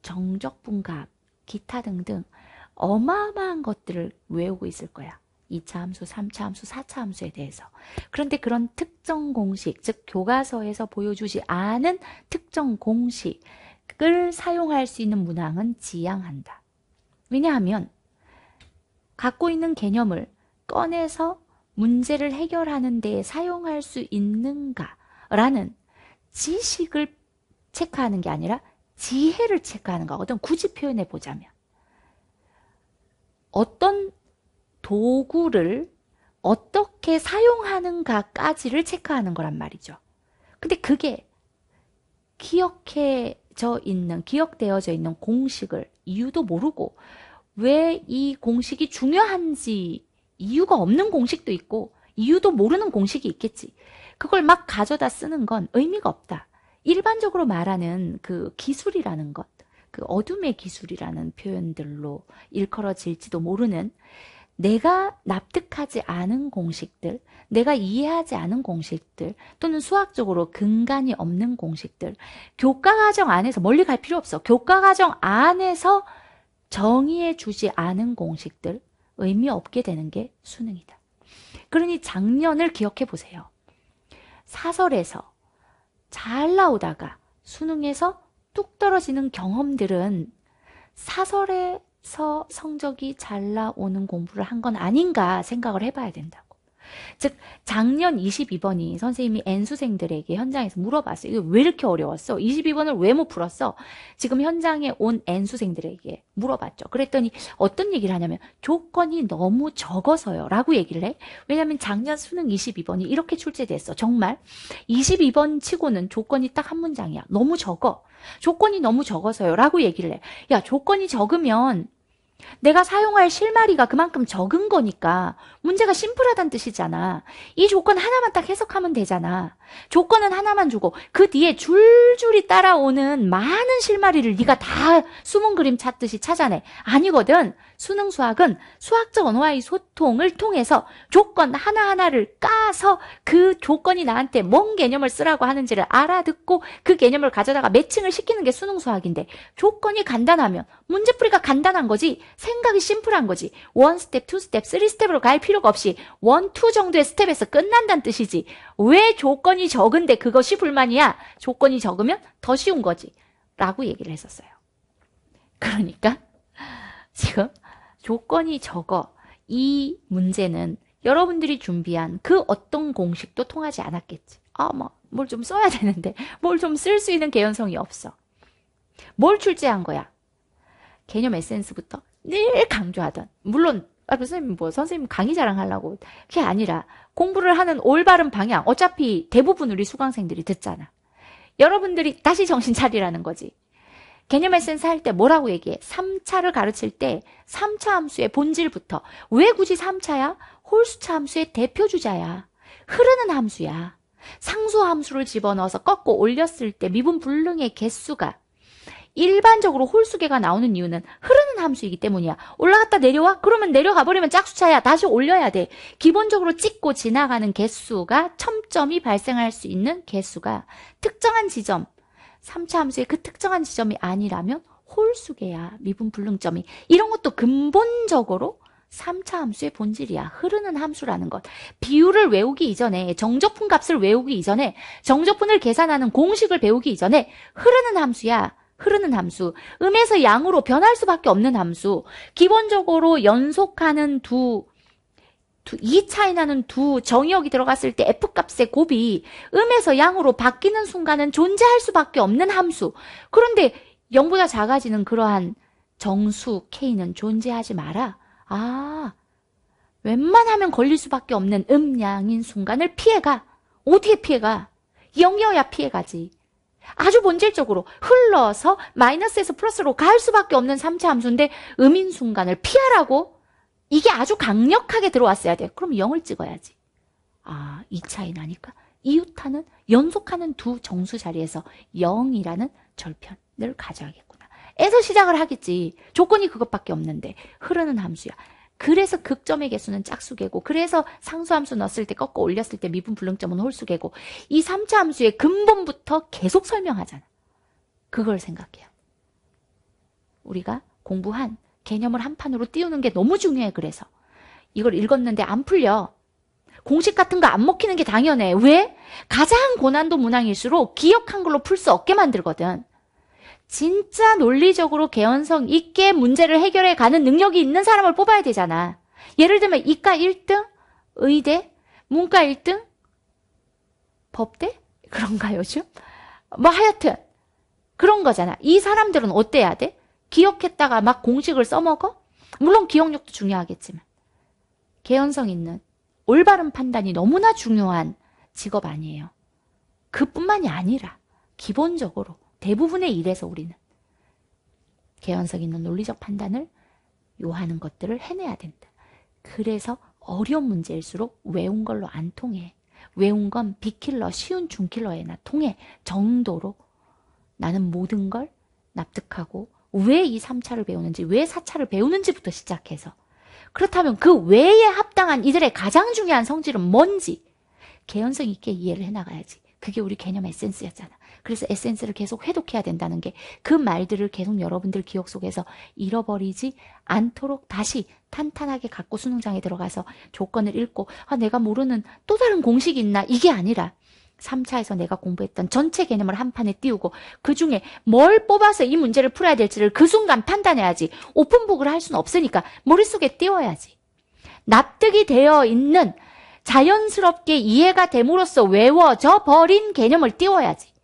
정적분값, 기타 등등 어마어마한 것들을 외우고 있을 거야. 2차 함수, 3차 함수, 4차 함수에 대해서. 그런데 그런 특정 공식, 즉 교과서에서 보여주지 않은 특정 공식을 사용할 수 있는 문항은 지양한다. 왜냐하면 갖고 있는 개념을 꺼내서 문제를 해결하는 데 사용할 수 있는가라는 지식을 체크하는 게 아니라 지혜를 체크하는 거거든. 굳이 표현해 보자면. 어떤 도구를 어떻게 사용하는가까지를 체크하는 거란 말이죠. 근데 그게 기억해져 있는, 기억되어져 있는 공식을 이유도 모르고 왜 이 공식이 중요한지 이유가 없는 공식도 있고 이유도 모르는 공식이 있겠지. 그걸 막 가져다 쓰는 건 의미가 없다. 일반적으로 말하는 그 기술이라는 것, 그 어둠의 기술이라는 표현들로 일컬어질지도 모르는 내가 납득하지 않은 공식들, 내가 이해하지 않은 공식들, 또는 수학적으로 근간이 없는 공식들, 교과과정 안에서 멀리 갈 필요 없어. 교과과정 안에서 정의해 주지 않은 공식들, 의미 없게 되는 게 수능이다. 그러니 작년을 기억해 보세요. 사설에서 잘 나오다가 수능에서 뚝 떨어지는 경험들은 사설의 서 성적이 잘 나오는 공부를 한 건 아닌가 생각을 해봐야 된다고. 즉 작년 22번이 선생님이 N수생들에게 현장에서 물어봤어요. 이거 왜 이렇게 어려웠어? 22번을 왜 못 풀었어? 지금 현장에 온 N수생들에게 물어봤죠. 그랬더니 어떤 얘기를 하냐면 조건이 너무 적어서요. 라고 얘기를 해. 왜냐면 작년 수능 22번이 이렇게 출제됐어. 정말 22번 치고는 조건이 딱 한 문장이야. 너무 적어. 조건이 너무 적어서요. 라고 얘기를 해. 야 조건이 적으면 내가 사용할 실마리가 그만큼 적은 거니까 문제가 심플하단 뜻이잖아. 이 조건 하나만 딱 해석하면 되잖아. 조건은 하나만 주고 그 뒤에 줄줄이 따라오는 많은 실마리를 네가 다 숨은 그림 찾듯이 찾아내. 아니거든. 수능 수학은 수학적 언어와의 소통을 통해서 조건 하나하나를 까서 그 조건이 나한테 뭔 개념을 쓰라고 하는지를 알아듣고 그 개념을 가져다가 매칭을 시키는 게 수능 수학인데 조건이 간단하면 문제풀이가 간단한 거지 생각이 심플한 거지. 원 스텝, 투 스텝, 쓰리 스텝으로 갈 필요 필요가 없이 원, 투 정도의 스텝에서 끝난다는 뜻이지. 왜 조건이 적은데 그것이 불만이야? 조건이 적으면 더 쉬운 거지. 라고 얘기를 했었어요. 그러니까 지금 조건이 적어 이 문제는 여러분들이 준비한 그 어떤 공식도 통하지 않았겠지. 아, 뭐, 뭘좀 써야 되는데, 뭘 좀 쓸 수 있는 개연성이 없어. 뭘 출제한 거야? 개념 에센스부터 늘 강조하던, 물론 아, 선생님 뭐 선생님 강의 자랑하려고 그게 아니라 공부를 하는 올바른 방향 어차피 대부분 우리 수강생들이 듣잖아. 여러분들이 다시 정신 차리라는 거지. 개념 에센스 할 때 뭐라고 얘기해? 3차를 가르칠 때 3차 함수의 본질부터 왜 굳이 3차야? 홀수차 함수의 대표 주자야. 흐르는 함수야. 상수 함수를 집어넣어서 꺾고 올렸을 때 미분불능의 개수가 일반적으로 홀수계가 나오는 이유는 흐르는 함수이기 때문이야. 올라갔다 내려와? 그러면 내려가 버리면 짝수차야. 다시 올려야 돼. 기본적으로 찍고 지나가는 개수가 첨점이 발생할 수 있는 개수가 특정한 지점, 3차 함수의 그 특정한 지점이 아니라면 홀수계야. 미분 불능점이. 이런 것도 근본적으로 3차 함수의 본질이야. 흐르는 함수라는 것. 비율을 외우기 이전에, 정적분 값을 외우기 이전에, 정적분을 계산하는 공식을 배우기 이전에 흐르는 함수야. 흐르는 함수, 음에서 양으로 변할 수밖에 없는 함수, 기본적으로 연속하는 두, 두, 이 차이 나는 두 정의역이 들어갔을 때 F값의 곱이 음에서 양으로 바뀌는 순간은 존재할 수밖에 없는 함수. 그런데 0보다 작아지는 그러한 정수 K는 존재하지 마라. 아, 웬만하면 걸릴 수밖에 없는 음양인 순간을 피해가. 어떻게 피해가? 영어야 피해가지. 아주 본질적으로 흘러서 마이너스에서 플러스로 갈 수밖에 없는 3차 함수인데 음인 순간을 피하라고 이게 아주 강력하게 들어왔어야 돼요. 그럼 0을 찍어야지. 아, 이 차이 나니까 이웃하는 연속하는 두 정수 자리에서 0이라는 절편을 가져야겠구나. 에서 시작을 하겠지. 조건이 그것밖에 없는데 흐르는 함수야. 그래서 극점의 개수는 짝수개고 그래서 상수함수 넣었을 때 꺾어 올렸을 때 미분 불능점은 홀수개고 이 3차 함수의 근본부터 계속 설명하잖아. 그걸 생각해요. 우리가 공부한 개념을 한 판으로 띄우는 게 너무 중요해 그래서. 이걸 읽었는데 안 풀려. 공식 같은 거 안 먹히는 게 당연해. 왜? 가장 고난도 문항일수록 기억 한걸로풀 수 없게 만들거든. 진짜 논리적으로 개연성 있게 문제를 해결해 가는 능력이 있는 사람을 뽑아야 되잖아. 예를 들면 이과 1등, 의대, 문과 1등, 법대? 그런가 요즘? 뭐 하여튼 그런 거잖아. 이 사람들은 어때야 돼? 기억했다가 막 공식을 써먹어? 물론 기억력도 중요하겠지만 개연성 있는 올바른 판단이 너무나 중요한 직업 아니에요. 그뿐만이 아니라 기본적으로 대부분의 일에서 우리는 개연성 있는 논리적 판단을 요하는 것들을 해내야 된다. 그래서 어려운 문제일수록 외운 걸로 안 통해. 외운 건 비킬러, 쉬운 중킬러에나 통해 정도로 나는 모든 걸 납득하고 왜 이 3차를 배우는지, 왜 4차를 배우는지부터 시작해서 그렇다면 그 외에 합당한 이들의 가장 중요한 성질은 뭔지 개연성 있게 이해를 해나가야지. 그게 우리 개념 에센스였잖아. 그래서 에센스를 계속 회독해야 된다는 게 그 말들을 계속 여러분들 기억 속에서 잃어버리지 않도록 다시 탄탄하게 갖고 수능장에 들어가서 조건을 읽고 아 내가 모르는 또 다른 공식이 있나 이게 아니라 3차에서 내가 공부했던 전체 개념을 한 판에 띄우고 그 중에 뭘 뽑아서 이 문제를 풀어야 될지를 그 순간 판단해야지 오픈북을 할 수는 없으니까 머릿속에 띄워야지 납득이 되어 있는 자연스럽게 이해가 됨으로써 외워져 버린 개념을 띄워야지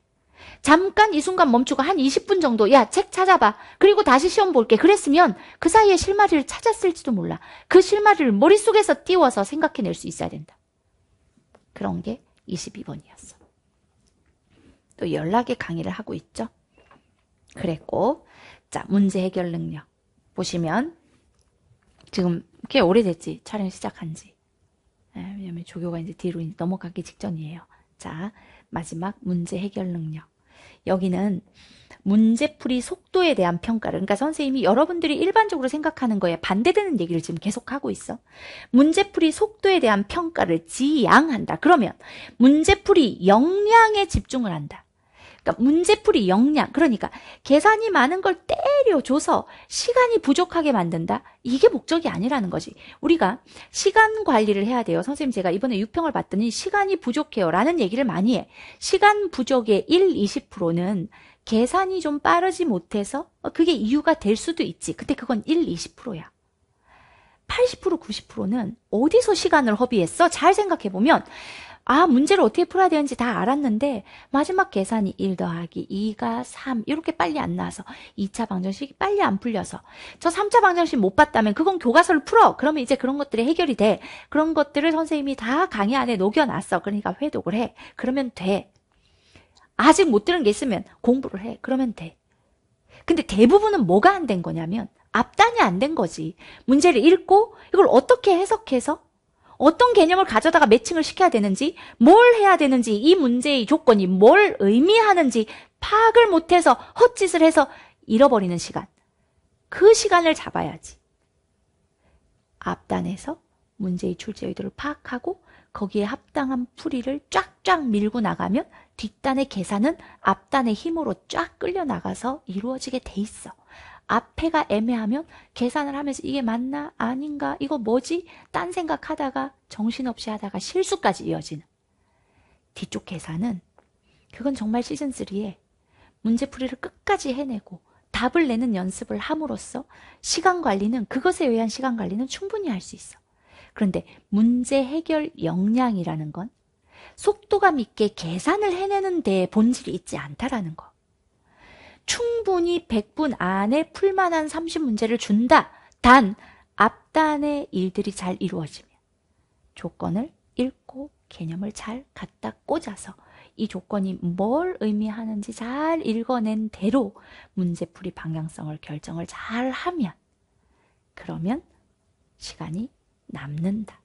잠깐 이 순간 멈추고 한 20분 정도 야 책 찾아봐 그리고 다시 시험 볼게 그랬으면 그 사이에 실마리를 찾았을지도 몰라 그 실마리를 머릿속에서 띄워서 생각해낼 수 있어야 된다 그런 게 22번이었어 또 연락에 강의를 하고 있죠 그랬고 자 문제 해결 능력 보시면 지금 꽤 오래됐지 촬영 시작한 지 예, 왜냐면 조교가 이제 뒤로 넘어가기 직전이에요 자 마지막 문제 해결 능력 여기는 문제풀이 속도에 대한 평가를 그러니까 선생님이 여러분들이 일반적으로 생각하는 거에 반대되는 얘기를 지금 계속하고 있어. 문제풀이 속도에 대한 평가를 지양한다. 그러면 문제풀이 역량에 집중을 한다. 그러니까 문제풀이 역량. 그러니까 계산이 많은 걸 때려줘서 시간이 부족하게 만든다. 이게 목적이 아니라는 거지. 우리가 시간 관리를 해야 돼요. 선생님 제가 이번에 6평을 봤더니 시간이 부족해요. 라는 얘기를 많이 해. 시간 부족의 1, 20%는 계산이 좀 빠르지 못해서 그게 이유가 될 수도 있지. 근데 그건 1, 20%야. 80%, 90%는 어디서 시간을 허비했어? 잘 생각해보면 아, 문제를 어떻게 풀어야 되는지 다 알았는데, 마지막 계산이 1 더하기 2가 3. 이렇게 빨리 안 나와서, 2차 방정식이 빨리 안 풀려서. 저 3차 방정식 못 봤다면, 그건 교과서를 풀어! 그러면 이제 그런 것들이 해결이 돼. 그런 것들을 선생님이 다 강의 안에 녹여놨어. 그러니까 회독을 해. 그러면 돼. 아직 못 들은 게 있으면 공부를 해. 그러면 돼. 근데 대부분은 뭐가 안 된 거냐면, 앞단이 안 된 거지. 문제를 읽고, 이걸 어떻게 해석해서 어떤 개념을 가져다가 매칭을 시켜야 되는지, 뭘 해야 되는지, 이 문제의 조건이 뭘 의미하는지 파악을 못해서 헛짓을 해서 잃어버리는 시간. 그 시간을 잡아야지. 앞단에서 문제의 출제 의도를 파악하고 거기에 합당한 풀이를 쫙쫙 밀고 나가면 뒷단의 계산은 앞단의 힘으로 쫙 끌려 나가서 이루어지게 돼 있어. 앞에가 애매하면 계산을 하면서 이게 맞나? 아닌가? 이거 뭐지? 딴 생각하다가 정신없이 하다가 실수까지 이어지는 뒤쪽 계산은 그건 정말 시즌3에 문제풀이를 끝까지 해내고 답을 내는 연습을 함으로써 시간 관리는 그것에 의한 시간 관리는 충분히 할 수 있어. 그런데 문제 해결 역량이라는 건 속도감 있게 계산을 해내는 데 본질이 있지 않다라는 거. 충분히 100분 안에 풀만한 30문제를 준다. 단, 앞단의 일들이 잘 이루어지면 조건을 읽고 개념을 잘 갖다 꽂아서 이 조건이 뭘 의미하는지 잘 읽어낸 대로 문제풀이 방향성을 결정을 잘 하면 그러면 시간이 남는다.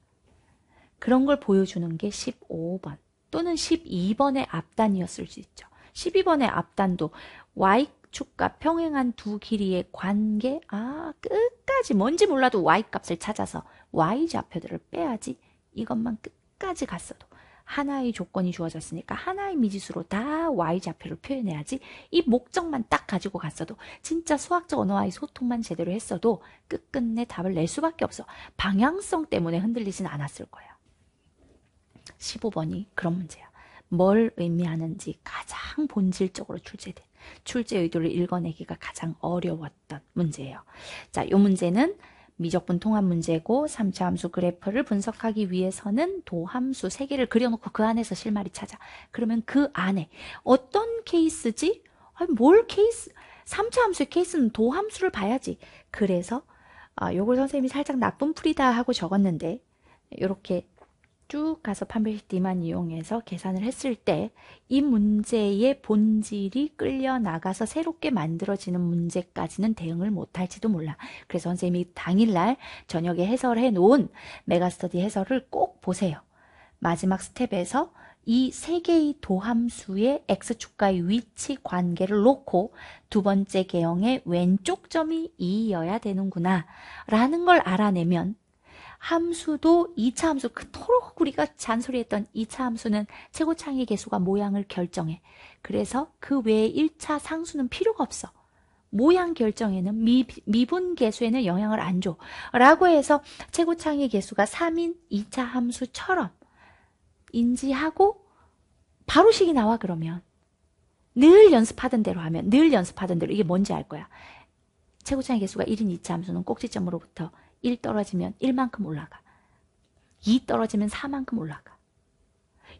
그런 걸 보여주는 게 15번 또는 12번의 앞단이었을 수 있죠. 12번의 앞단도 y축과 평행한 두 길이의 관계 아 끝까지 뭔지 몰라도 y값을 찾아서 y좌표들을 빼야지 이것만 끝까지 갔어도 하나의 조건이 주어졌으니까 하나의 미지수로 다 y좌표를 표현해야지 이 목적만 딱 가지고 갔어도 진짜 수학적 언어와의 소통만 제대로 했어도 끝끝내 답을 낼 수밖에 없어 방향성 때문에 흔들리진 않았을 거야 15번이 그런 문제야 뭘 의미하는지 가장 본질적으로 출제돼 출제 의도를 읽어내기가 가장 어려웠던 문제예요. 자, 이 문제는 미적분 통합 문제고 3차 함수 그래프를 분석하기 위해서는 도함수 3개를 그려놓고 그 안에서 실마리 찾아. 그러면 그 안에 어떤 케이스지? 아니, 뭘 케이스? 3차 함수의 케이스는 도함수를 봐야지. 그래서 아, 요걸 선생님이 살짝 나쁜 풀이다 하고 적었는데 이렇게 쭉 가서 판별시티만 이용해서 계산을 했을 때 이 문제의 본질이 끌려 나가서 새롭게 만들어지는 문제까지는 대응을 못할지도 몰라. 그래서 선생님이 당일날 저녁에 해설해 놓은 메가스터디 해설을 꼭 보세요. 마지막 스텝에서 이 세 개의 도함수의 x축과의 위치 관계를 놓고 두 번째 개형의 왼쪽 점이 2여야 되는구나 라는 걸 알아내면 함수도 2차 함수, 그토록 우리가 잔소리했던 2차 함수는 최고 창의 개수가 모양을 결정해. 그래서 그 외에 1차 상수는 필요가 없어. 모양 결정에는 미, 미분 개수에는 영향을 안 줘. 라고 해서 최고 창의 개수가 3인 2차 함수처럼 인지하고 바로 식이 나와 그러면 늘 연습하던 대로 하면 늘 연습하던 대로 이게 뭔지 알 거야. 최고창의 개수가 1인 2차 함수는 꼭지점으로부터 1 떨어지면 1만큼 올라가. 2 떨어지면 4만큼 올라가.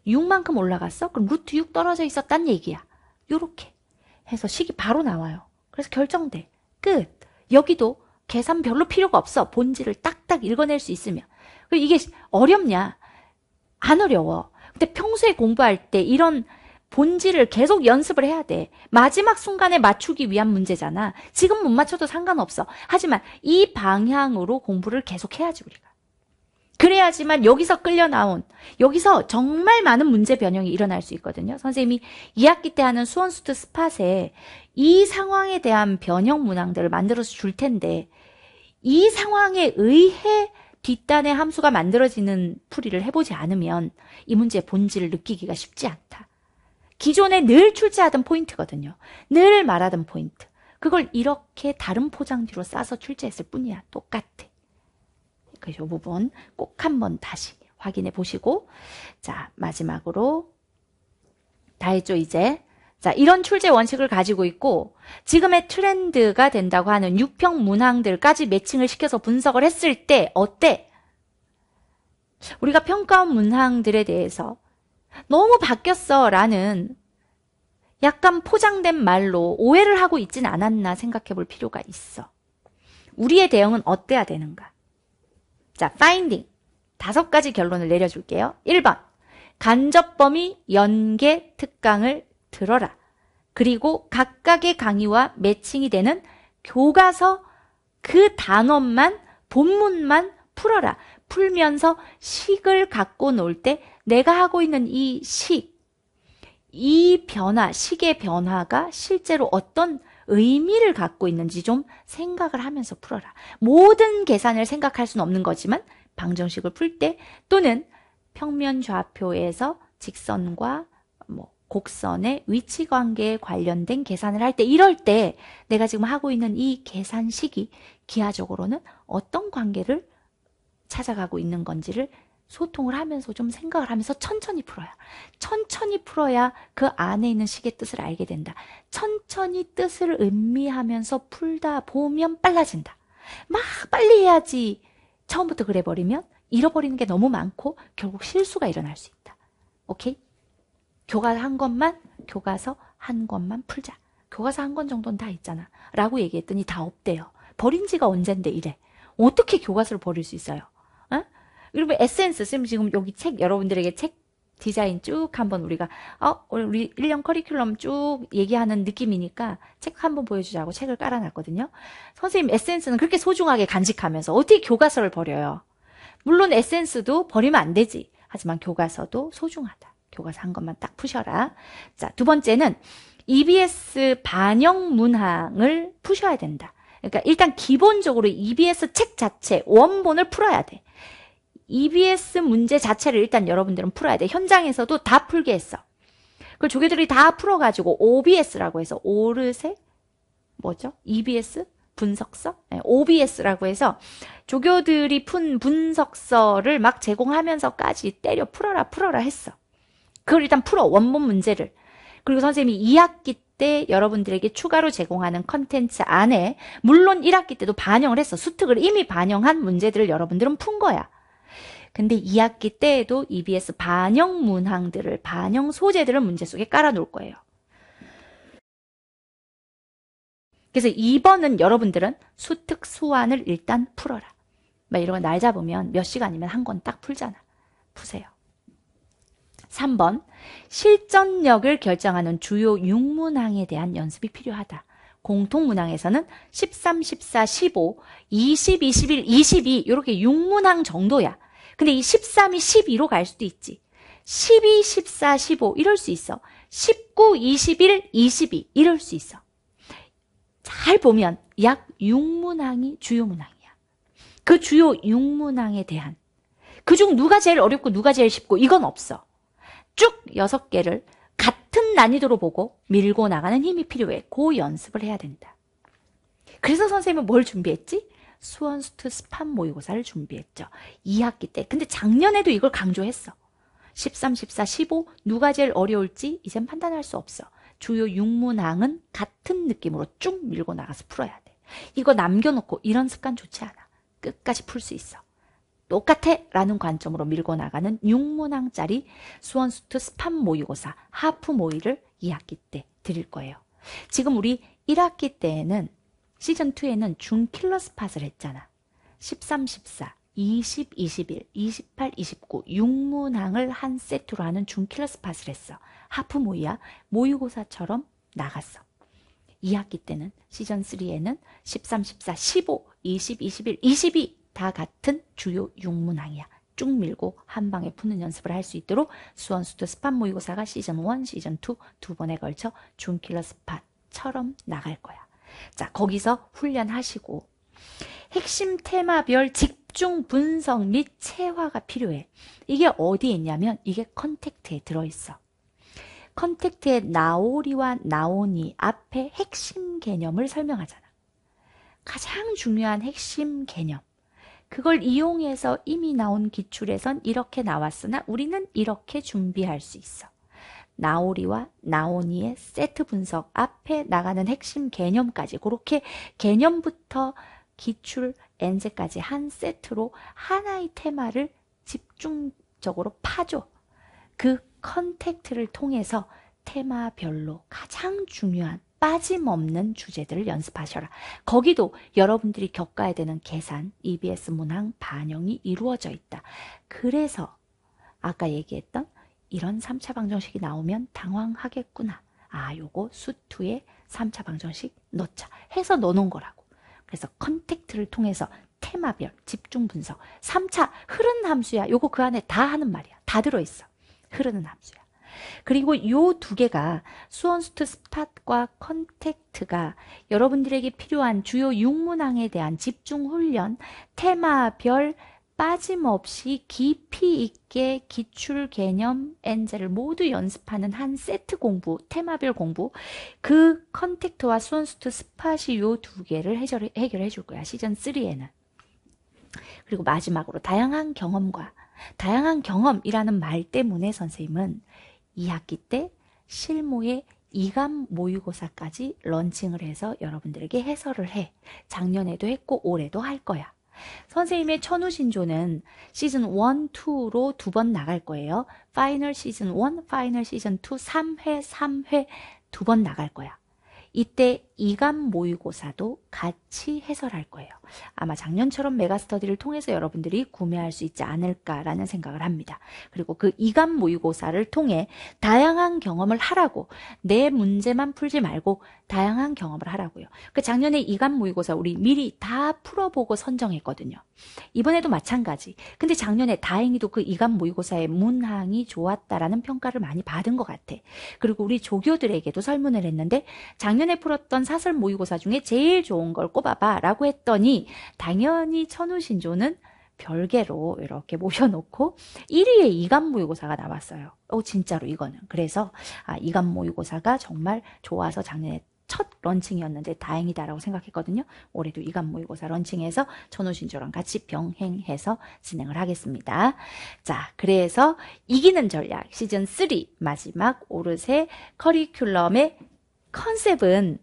6만큼 올라갔어? 그럼 루트 6 떨어져 있었단 얘기야. 요렇게 해서 식이 바로 나와요. 그래서 결정돼. 끝. 여기도 계산 별로 필요가 없어. 본질을 딱딱 읽어낼 수 있으면. 이게 어렵냐? 안 어려워. 근데 평소에 공부할 때 이런 본질을 계속 연습을 해야 돼. 마지막 순간에 맞추기 위한 문제잖아. 지금 못 맞춰도 상관없어. 하지만 이 방향으로 공부를 계속 해야지 우리가. 그래야지만 여기서 끌려 나온 여기서 정말 많은 문제 변형이 일어날 수 있거든요. 선생님이 2학기 때 하는 수원수트 스팟에 이 상황에 대한 변형 문항들을 만들어서 줄 텐데 이 상황에 의해 뒷단의 함수가 만들어지는 풀이를 해보지 않으면 이 문제의 본질을 느끼기가 쉽지 않다. 기존에 늘 출제하던 포인트거든요. 늘 말하던 포인트. 그걸 이렇게 다른 포장지로 싸서 출제했을 뿐이야. 똑같아. 그래서 이 부분 꼭 한번 다시 확인해 보시고 자 마지막으로 다 했죠 이제 자 이런 출제 원칙을 가지고 있고 지금의 트렌드가 된다고 하는 육평 문항들까지 매칭을 시켜서 분석을 했을 때 어때? 우리가 평가원 문항들에 대해서 너무 바뀌었어. 라는 약간 포장된 말로 오해를 하고 있진 않았나 생각해 볼 필요가 있어. 우리의 대응은 어때야 되는가? 자, finding. 다섯 가지 결론을 내려줄게요. 1번. 간접범위 연계 특강을 들어라. 그리고 각각의 강의와 매칭이 되는 교과서 그 단원만, 본문만 풀어라. 풀면서 식을 갖고 놀때 내가 하고 있는 이 식, 이 변화, 식의 변화가 실제로 어떤 의미를 갖고 있는지 좀 생각을 하면서 풀어라. 모든 계산을 생각할 수는 없는 거지만 방정식을 풀 때 또는 평면 좌표에서 직선과 뭐 곡선의 위치 관계에 관련된 계산을 할 때 이럴 때 내가 지금 하고 있는 이 계산식이 기하적으로는 어떤 관계를 찾아가고 있는 건지를 소통을 하면서 좀 생각을 하면서 천천히 풀어야. 천천히 풀어야 그 안에 있는 식의 뜻을 알게 된다. 천천히 뜻을 음미하면서 풀다 보면 빨라진다. 막 빨리 해야지. 처음부터 그래 버리면 잃어버리는 게 너무 많고 결국 실수가 일어날 수 있다. 오케이? 교과서 한 것만, 교과서 한 것만 풀자. 교과서 한 권 정도는 다 있잖아. 라고 얘기했더니 다 없대요. 버린 지가 언젠데 이래. 어떻게 교과서를 버릴 수 있어요? 여러분 에센스 지금 지금 여기 책 여러분들에게 책 디자인 쭉 한번 우리가 어 우리 1년 커리큘럼 쭉 얘기하는 느낌이니까 책 한번 보여주자고 책을 깔아놨거든요. 선생님 에센스는 그렇게 소중하게 간직하면서 어떻게 교과서를 버려요? 물론 에센스도 버리면 안 되지. 하지만 교과서도 소중하다. 교과서 한 것만 딱 푸셔라. 자, 두 번째는 EBS 반영 문항을 푸셔야 된다. 그러니까 일단 기본적으로 EBS 책 자체 원본을 풀어야 돼. EBS 문제 자체를 일단 여러분들은 풀어야 돼. 현장에서도 다 풀게 했어. 그 조교들이 다 풀어가지고 OBS라고 해서 오르세 뭐죠? EBS 분석서? 네, OBS라고 해서 조교들이 푼 분석서를 막 제공하면서까지 때려 풀어라 풀어라 했어. 그걸 일단 풀어 원본 문제를. 그리고 선생님이 2학기 때 여러분들에게 추가로 제공하는 컨텐츠 안에 물론 1학기 때도 반영을 했어. 수특을 이미 반영한 문제들을 여러분들은 푼 거야. 근데 2학기 때에도 EBS 반영 문항들을, 반영 소재들을 문제 속에 깔아놓을 거예요. 그래서 2번은 여러분들은 수특 수완을 일단 풀어라. 막 이런 거 날 잡으면 몇 시간이면 한 권 딱 풀잖아. 푸세요. 3번 실전력을 결정하는 주요 6문항에 대한 연습이 필요하다. 공통문항에서는 13, 14, 15, 20, 21, 22 이렇게 6문항 정도야. 근데 이 13이 12로 갈 수도 있지. 12, 14, 15 이럴 수 있어. 19, 21, 22 이럴 수 있어. 잘 보면 약 6문항이 주요 문항이야. 그 주요 6문항에 대한 그 중 누가 제일 어렵고 누가 제일 쉽고 이건 없어. 쭉 6개를 같은 난이도로 보고 밀고 나가는 힘이 필요해. 고 연습을 해야 된다. 그래서 선생님은 뭘 준비했지? 수원 수트 스팟 모의고사를 준비했죠. 2학기 때. 근데 작년에도 이걸 강조했어. 13, 14, 15 누가 제일 어려울지 이젠 판단할 수 없어. 주요 6문항은 같은 느낌으로 쭉 밀고 나가서 풀어야 돼. 이거 남겨놓고 이런 습관 좋지 않아. 끝까지 풀 수 있어. 똑같아! 라는 관점으로 밀고 나가는 6문항짜리 수원수트 스팟 모의고사 하프 모의를 2학기 때 드릴 거예요. 지금 우리 1학기 때에는 시즌2에는 준 킬러 스팟을 했잖아. 13, 14, 20, 21, 28, 29 육문항을 한 세트로 하는 준 킬러 스팟을 했어. 하프 모의야 모의고사처럼 나갔어. 2학기 때는 시즌3에는 13, 14, 15, 20, 21, 22 다 같은 주요 육문항이야. 쭉 밀고 한 방에 푸는 연습을 할 수 있도록 수원수도 스팟 모의고사가 시즌1, 시즌2 두 번에 걸쳐 준킬러 스팟처럼 나갈 거야. 자, 거기서 훈련하시고 핵심 테마별 집중 분석 및 체화가 필요해. 이게 어디에 있냐면 이게 컨택트에 들어있어. 컨택트에 나오리와 나오니 앞에 핵심 개념을 설명하잖아. 가장 중요한 핵심 개념. 그걸 이용해서 이미 나온 기출에선 이렇게 나왔으나 우리는 이렇게 준비할 수 있어. 나오리와 나오니의 세트 분석 앞에 나가는 핵심 개념까지 그렇게 개념부터 기출 엔제까지 한 세트로 하나의 테마를 집중적으로 파죠. 그 컨택트를 통해서 테마별로 가장 중요한 빠짐없는 주제들을 연습하셔라. 거기도 여러분들이 겪어야 되는 계산, EBS 문항 반영이 이루어져 있다. 그래서 아까 얘기했던 이런 3차 방정식이 나오면 당황하겠구나. 아 요거 수투에 3차 방정식 넣자 해서 넣어놓은 거라고. 그래서 컨택트를 통해서 테마별, 집중 분석, 3차 흐르는 함수야. 요거 그 안에 다 하는 말이야. 다 들어있어. 흐르는 함수야. 그리고 요 두 개가 수원수트 스팟과 컨택트가 여러분들에게 필요한 주요 육문항에 대한 집중 훈련, 테마별, 빠짐없이 깊이 있게 기출 개념 엔젤 을 모두 연습하는 한 세트 공부, 테마별 공부, 그 컨택트와 수원수트 스팟이 요두 개를 해결, 해결해 줄 거야. 시즌 3에는. 그리고 마지막으로 다양한 경험과 다양한 경험이라는 말 때문에 선생님은 이학기때 실무의 이감 모의고사까지 런칭을 해서 여러분들에게 해설을 해. 작년에도 했고 올해도 할 거야. 선생님의 천우신조는 시즌 1, 2로 두 번 나갈 거예요. 파이널 시즌 1, 파이널 시즌 2, 3회, 3회 두 번 나갈 거야. 이때 이감 모의고사도 같이 해설할 거예요. 아마 작년처럼 메가스터디를 통해서 여러분들이 구매할 수 있지 않을까라는 생각을 합니다. 그리고 그 이감 모의고사를 통해 다양한 경험을 하라고 내 문제만 풀지 말고 다양한 경험을 하라고요. 그 작년에 이감 모의고사 우리 미리 다 풀어보고 선정했거든요. 이번에도 마찬가지. 근데 작년에 다행히도 그 이감 모의고사의 문항이 좋았다라는 평가를 많이 받은 것 같아. 그리고 우리 조교들에게도 설문을 했는데 작년에 풀었던 사설 모의고사 중에 제일 좋은 좋은 걸 꼽아봐 라고 했더니 당연히 천우신조는 별개로 이렇게 모셔놓고 1위에 이간모의고사가 나왔어요. 어, 진짜로 이거는. 그래서 아, 이간모의고사가 정말 좋아서 작년에 첫 런칭이었는데 다행이다라고 생각했거든요. 올해도 이간모의고사 런칭해서 천우신조랑 같이 병행해서 진행을 하겠습니다. 자, 그래서 이기는 전략 시즌 3 마지막 오르세 커리큘럼의 컨셉은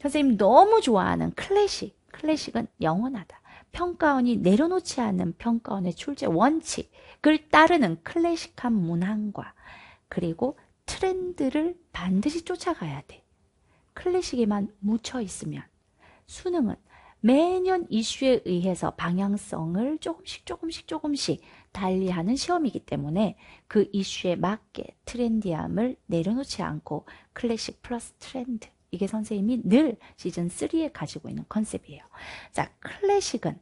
선생님 너무 좋아하는 클래식. 클래식은 영원하다. 평가원이 내려놓지 않는 평가원의 출제 원칙을 따르는 클래식한 문항과 그리고 트렌드를 반드시 쫓아가야 돼. 클래식에만 묻혀 있으면 수능은 매년 이슈에 의해서 방향성을 조금씩 조금씩 조금씩 달리하는 시험이기 때문에 그 이슈에 맞게 트렌디함을 내려놓지 않고 클래식 플러스 트렌드 이게 선생님이 늘 시즌3에 가지고 있는 컨셉이에요. 자, 클래식은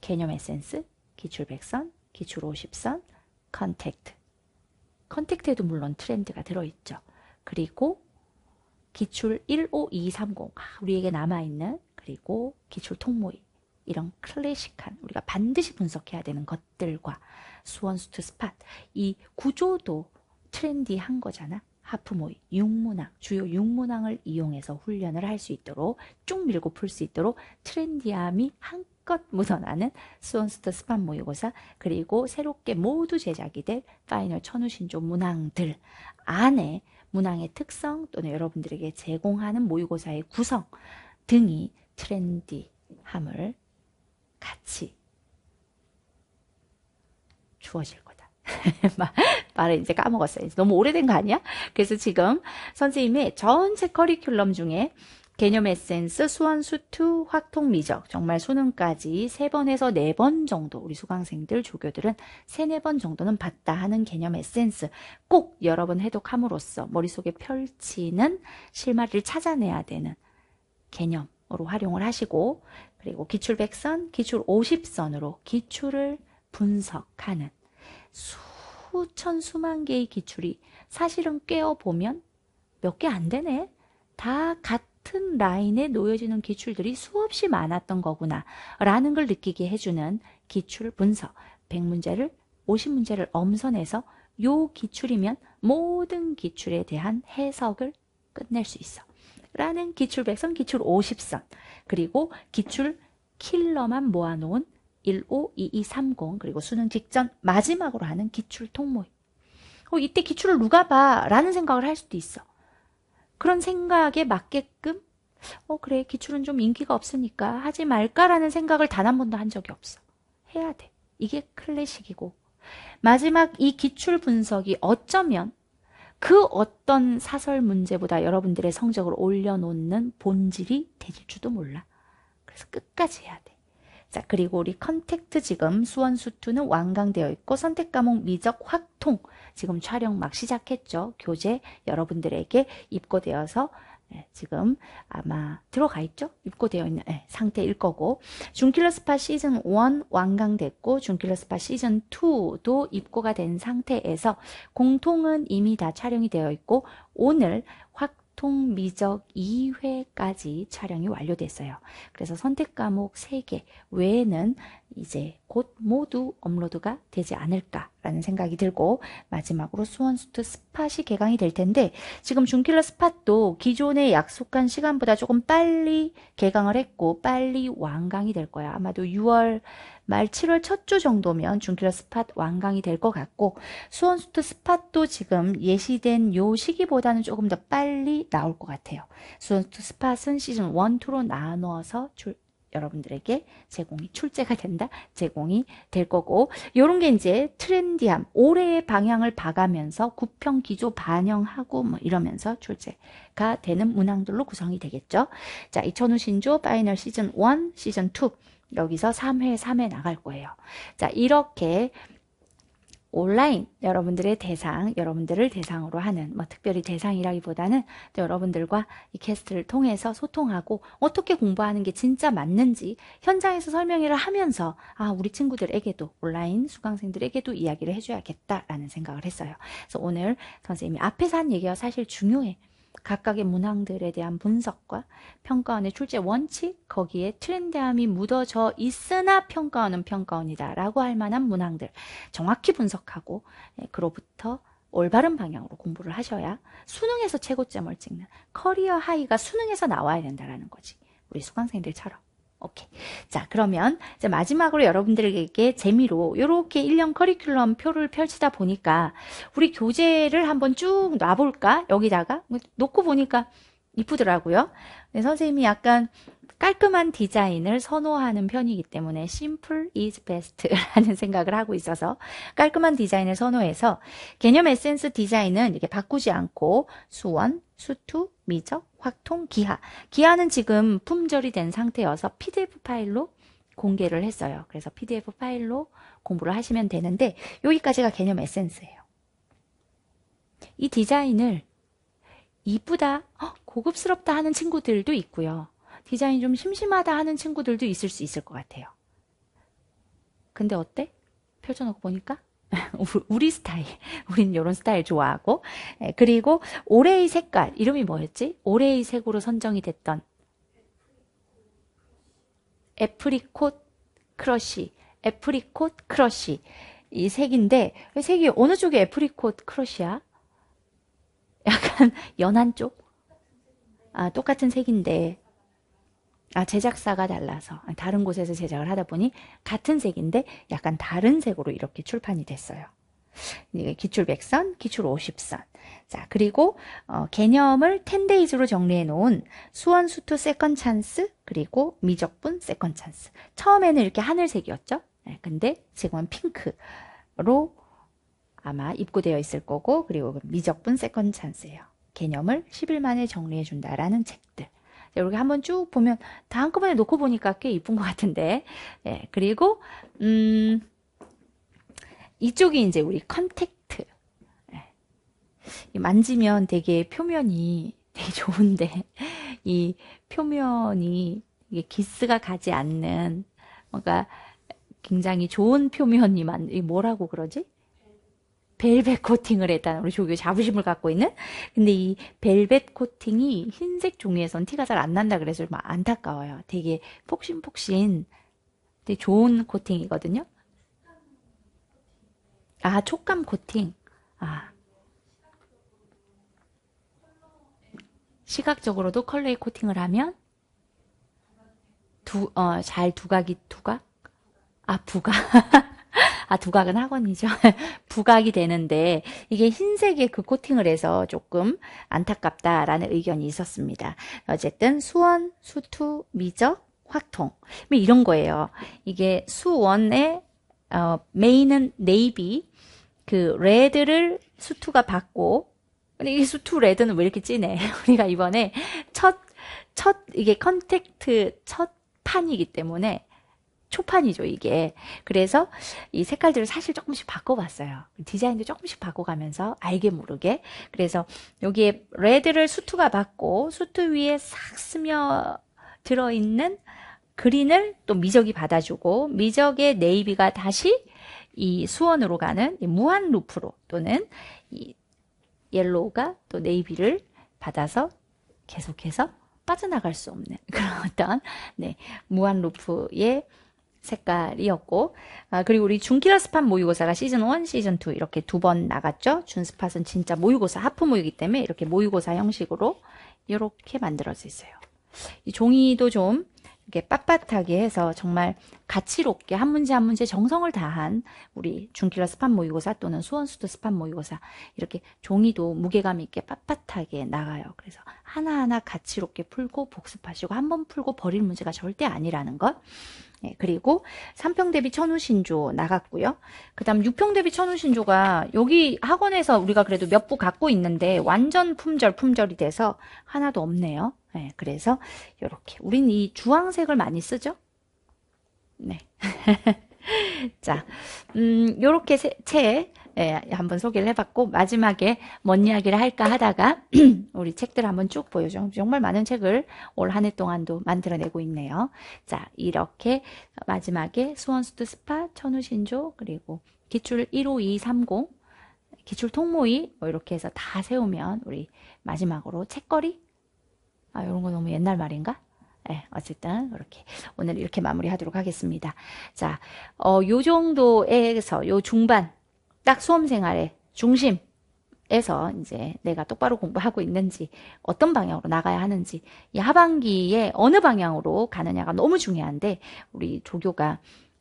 개념 에센스, 기출 백선, 기출 50선, 컨택트. 컨택트에도 물론 트렌드가 들어있죠. 그리고 기출 15230, 아, 우리에게 남아있는, 그리고 기출 통모의. 이런 클래식한 우리가 반드시 분석해야 되는 것들과 수원수트 스팟 이 구조도 트렌디한 거잖아. 하프모이, 육문항, 주요 육문항을 이용해서 훈련을 할 수 있도록 쭉 밀고 풀 수 있도록 트렌디함이 한껏 묻어나는 스원스터 스팟 모의고사 그리고 새롭게 모두 제작이 될 파이널 천우신조 문항들 안에 문항의 특성 또는 여러분들에게 제공하는 모의고사의 구성 등이 트렌디함을 같이 주어질 거다. 말을 이제 까먹었어요. 이제 너무 오래된 거 아니야? 그래서 지금 선생님이 전체 커리큘럼 중에 개념 에센스, 수원, 수투, 확통, 미적 정말 수능까지 세번에서네 번 정도 우리 수강생들, 조교들은 세 네 번 정도는 봤다 하는 개념 에센스 꼭 여러 번 해독함으로써 머릿속에 펼치는 실마리를 찾아내야 되는 개념으로 활용을 하시고 그리고 기출 100선, 기출 50선으로 기출을 분석하는 수 수천 수만 개의 기출이 사실은 깨어보면 몇 개 안 되네. 다 같은 라인에 놓여지는 기출들이 수없이 많았던 거구나. 라는 걸 느끼게 해주는 기출 분석. 100문제를, 50문제를 엄선해서 요 기출이면 모든 기출에 대한 해석을 끝낼 수 있어. 라는 기출 100선, 기출 50선. 그리고 기출 킬러만 모아놓은 152230 그리고 수능 직전 마지막으로 하는 기출 통모임. 어, 이때 기출을 누가 봐? 라는 생각을 할 수도 있어. 그런 생각에 맞게끔 어 그래 기출은 좀 인기가 없으니까 하지 말까라는 생각을 단 한 번도 한 적이 없어. 해야 돼. 이게 클래식이고 마지막 이 기출 분석이 어쩌면 그 어떤 사설 문제보다 여러분들의 성적을 올려놓는 본질이 되질지도 몰라. 그래서 끝까지 해야 돼. 자, 그리고 우리 컨택트 지금 수원수투는 완강되어 있고 선택 과목 미적 확통 지금 촬영 막 시작했죠. 교재 여러분들에게 입고되어서 네, 지금 아마 들어가 있죠? 입고되어 있는 네, 상태일 거고 중킬러 스파 시즌 1 완강됐고 중킬러 스파 시즌 2도 입고가 된 상태에서 공통은 이미 다 촬영이 되어 있고 오늘 통미적 2회까지 촬영이 완료됐어요. 그래서 선택 과목 3개 외에는 이제 곧 모두 업로드가 되지 않을까라는 생각이 들고 마지막으로 수원수트 스팟이 개강이 될 텐데 지금 준킬러 스팟도 기존에 약속한 시간보다 조금 빨리 개강을 했고 빨리 완강이 될 거야. 아마도 6월 말 7월 첫 주 정도면 준킬러 스팟 완강이 될 것 같고 수원수트 스팟도 지금 예시된 요 시기보다는 조금 더 빨리 나올 것 같아요. 수원수트 스팟은 시즌 1, 2로 나누어서 출, 여러분들에게 제공이 출제가 된다, 제공이 될 거고 이런 게 이제 트렌디함, 올해의 방향을 봐가면서 구평 기조 반영하고 뭐 이러면서 출제가 되는 문항들로 구성이 되겠죠. 자, 이천우 신조 파이널 시즌 1, 시즌 2 여기서 3회, 3회 나갈 거예요. 자, 이렇게 온라인 여러분들의 대상, 여러분들을 대상으로 하는 뭐 특별히 대상이라기보다는 여러분들과 이 캐스트를 통해서 소통하고 어떻게 공부하는 게 진짜 맞는지 현장에서 설명회를 하면서 아 우리 친구들에게도 온라인 수강생들에게도 이야기를 해줘야겠다라는 생각을 했어요. 그래서 오늘 선생님이 앞에서 한 얘기가 사실 중요해. 각각의 문항들에 대한 분석과 평가원의 출제 원칙, 거기에 트렌드함이 묻어져 있으나 평가원은 평가원이다 라고 할 만한 문항들 정확히 분석하고 예, 그로부터 올바른 방향으로 공부를 하셔야 수능에서 최고점을 찍는 커리어 하이가 수능에서 나와야 된다라는 거지. 우리 수강생들처럼. 오케이. 자, 그러면 이제 마지막으로 여러분들에게 재미로 이렇게 1년 커리큘럼 표를 펼치다 보니까 우리 교재를 한번 쭉 놔볼까? 여기다가 뭐 놓고 보니까 이쁘더라고요. 네, 선생님이 약간 깔끔한 디자인을 선호하는 편이기 때문에 심플 is best라는 생각을 하고 있어서 깔끔한 디자인을 선호해서 개념 에센스 디자인은 이렇게 바꾸지 않고 수원, 수투, 미적, 확통 기하. 기하는 지금 품절이 된 상태여서 PDF 파일로 공개를 했어요. 그래서 PDF 파일로 공부를 하시면 되는데 여기까지가 개념 에센스예요. 이 디자인을 이쁘다, 어, 고급스럽다 하는 친구들도 있고요. 디자인 좀 심심하다 하는 친구들도 있을 수 있을 것 같아요. 근데 어때? 펼쳐놓고 보니까 우리 스타일. 우린 이런 스타일 좋아하고. 예, 그리고 올해의 색깔. 이름이 뭐였지? 올해의 색으로 선정이 됐던 애프리콧 크러쉬. 애프리콧 크러쉬. 이 색인데, 색이 어느 쪽이 애프리콧 크러쉬야? 약간 연한 쪽? 아, 똑같은 색인데. 아, 제작사가 달라서 다른 곳에서 제작을 하다 보니 같은 색인데 약간 다른 색으로 이렇게 출판이 됐어요. 기출 100선, 기출 50선. 자, 그리고 어, 개념을 10데이즈로 정리해 놓은 수원 수투 세컨 찬스 그리고 미적분 세컨 찬스. 처음에는 이렇게 하늘색이었죠. 네, 근데 지금은 핑크로 아마 입고되어 있을 거고 그리고 미적분 세컨 찬스예요. 개념을 10일 만에 정리해 준다라는 책들. 이렇게 한번 쭉 보면 다 한꺼번에 놓고 보니까 꽤 이쁜 것 같은데. 예, 그리고 음 이쪽이 이제 우리 컨택트. 예, 만지면 되게 표면이 되게 좋은데 이 표면이 이게 기스가 가지 않는 뭔가 굉장히 좋은 표면이 만 뭐라고 그러지? 벨벳 코팅을 했다는 우리 조교 자부심을 갖고 있는 근데 이 벨벳 코팅이 흰색 종이에선 티가 잘 안 난다 그래서 좀 안타까워요. 되게 폭신폭신 되게 좋은 코팅이거든요. 아, 촉감 코팅. 아. 시각적으로도 컬러의 코팅을 하면 두, 어, 잘 두각이 두각? 아, 부각. 아, 두각은 학원이죠. 부각이 되는데 이게 흰색에 그 코팅을 해서 조금 안타깝다라는 의견이 있었습니다. 어쨌든 수원, 수투, 미적, 확통 뭐 이런 거예요. 이게 수원의 어, 메인은 네이비 그 레드를 수투가 받고 근데 이 수투 레드는 왜 이렇게 진해? 우리가 이번에 첫 첫 이게 컨택트 첫 판이기 때문에 초판이죠, 이게. 그래서 이 색깔들을 사실 조금씩 바꿔봤어요. 디자인도 조금씩 바꿔가면서 알게 모르게. 그래서 여기에 레드를 수트가 받고 수트 위에 싹 스며 들어있는 그린을 또 미적이 받아주고 미적의 네이비가 다시 이 수원으로 가는 무한 루프로 또는 이 옐로우가 또 네이비를 받아서 계속해서 빠져나갈 수 없는 그런 어떤 네, 무한 루프의 색깔이었고 아, 그리고 우리 중키라스판 모의고사가 시즌 1, 시즌 2 이렇게 두 번 나갔죠. 준스팟은 진짜 모의고사 하프 모이기 때문에 이렇게 모의고사 형식으로 이렇게 만들어져 있어요. 이 종이도 좀 이렇게 빳빳하게 해서 정말 가치롭게 한 문제 한 문제 정성을 다한 우리 중키라스판 모의고사 또는 수원수도 스팟 모의고사 이렇게 종이도 무게감 있게 빳빳하게 나가요. 그래서 하나하나 가치롭게 풀고 복습하시고 한 번 풀고 버릴 문제가 절대 아니라는 것. 예, 그리고 3평 대비 천우신조 나갔고요. 그 다음 6평 대비 천우신조가 여기 학원에서 우리가 그래도 몇 부 갖고 있는데 완전 품절 품절이 돼서 하나도 없네요. 네, 그래서 이렇게 우린 이 주황색을 많이 쓰죠. 네. 자, 음, 요렇게 채 예, 한번 소개를 해봤고 마지막에 뭔 이야기를 할까 하다가 우리 책들 한번 쭉 보여줘. 정말 많은 책을 올 한 해 동안도 만들어내고 있네요. 자, 이렇게 마지막에 수원수드 스파, 천우신조 그리고 기출 15230 기출 통모이 뭐 이렇게 해서 다 세우면 우리 마지막으로 책거리 아 이런 거 너무 옛날 말인가? 네, 어쨌든 이렇게 오늘 이렇게 마무리하도록 하겠습니다. 자, 어, 요 정도에서 요 중반 딱 수험 생활의 중심에서 이제 내가 똑바로 공부하고 있는지 어떤 방향으로 나가야 하는지 이 하반기에 어느 방향으로 가느냐가 너무 중요한데 우리 조교가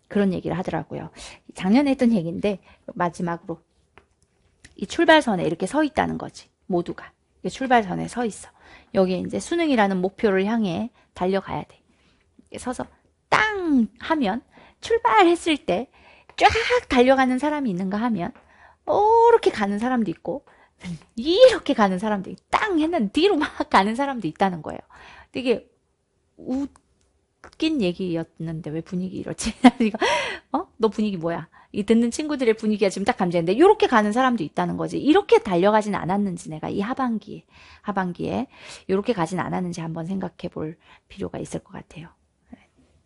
그런 얘기를 하더라고요. 작년에 했던 얘기인데 마지막으로 이 출발선에 이렇게 서 있다는 거지 모두가 출발선에 서 있어. 여기 이제 수능이라는 목표를 향해 달려가야 돼. 서서 땅 하면 출발했을 때쫙 달려가는 사람이 있는가 하면 뭐 이렇게 가는 사람도 있고 이렇게 가는 사람도 있고 땅 했는 뒤로 막 가는 사람도 있다는 거예요. 되게 웃긴 얘기였는데 왜 분위기 이렇지? 이거 어? 너 분위기 뭐야? 이 듣는 친구들의 분위기가 지금 딱 감지했는데 이렇게 가는 사람도 있다는 거지. 이렇게 달려가진 않았는지 내가 이 하반기 하반기에 이렇게 가진 않았는지 한번 생각해 볼 필요가 있을 것 같아요.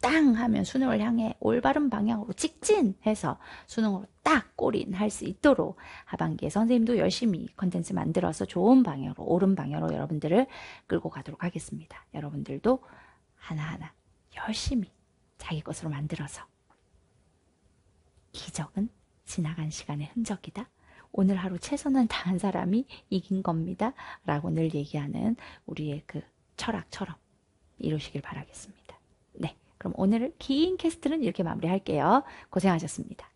땅 하면 수능을 향해 올바른 방향으로 직진해서 수능으로 딱 꼬린할 수 있도록 하반기에 선생님도 열심히 컨텐츠 만들어서 좋은 방향으로 옳은 방향으로 여러분들을 끌고 가도록 하겠습니다. 여러분들도 하나하나 열심히 자기 것으로 만들어서 기적은 지나간 시간의 흔적이다. 오늘 하루 최선을 다한 사람이 이긴 겁니다. 라고 늘 얘기하는 우리의 그 철학처럼 이루시길 바라겠습니다. 그럼 오늘 긴 캐스트는 이렇게 마무리할게요. 고생하셨습니다.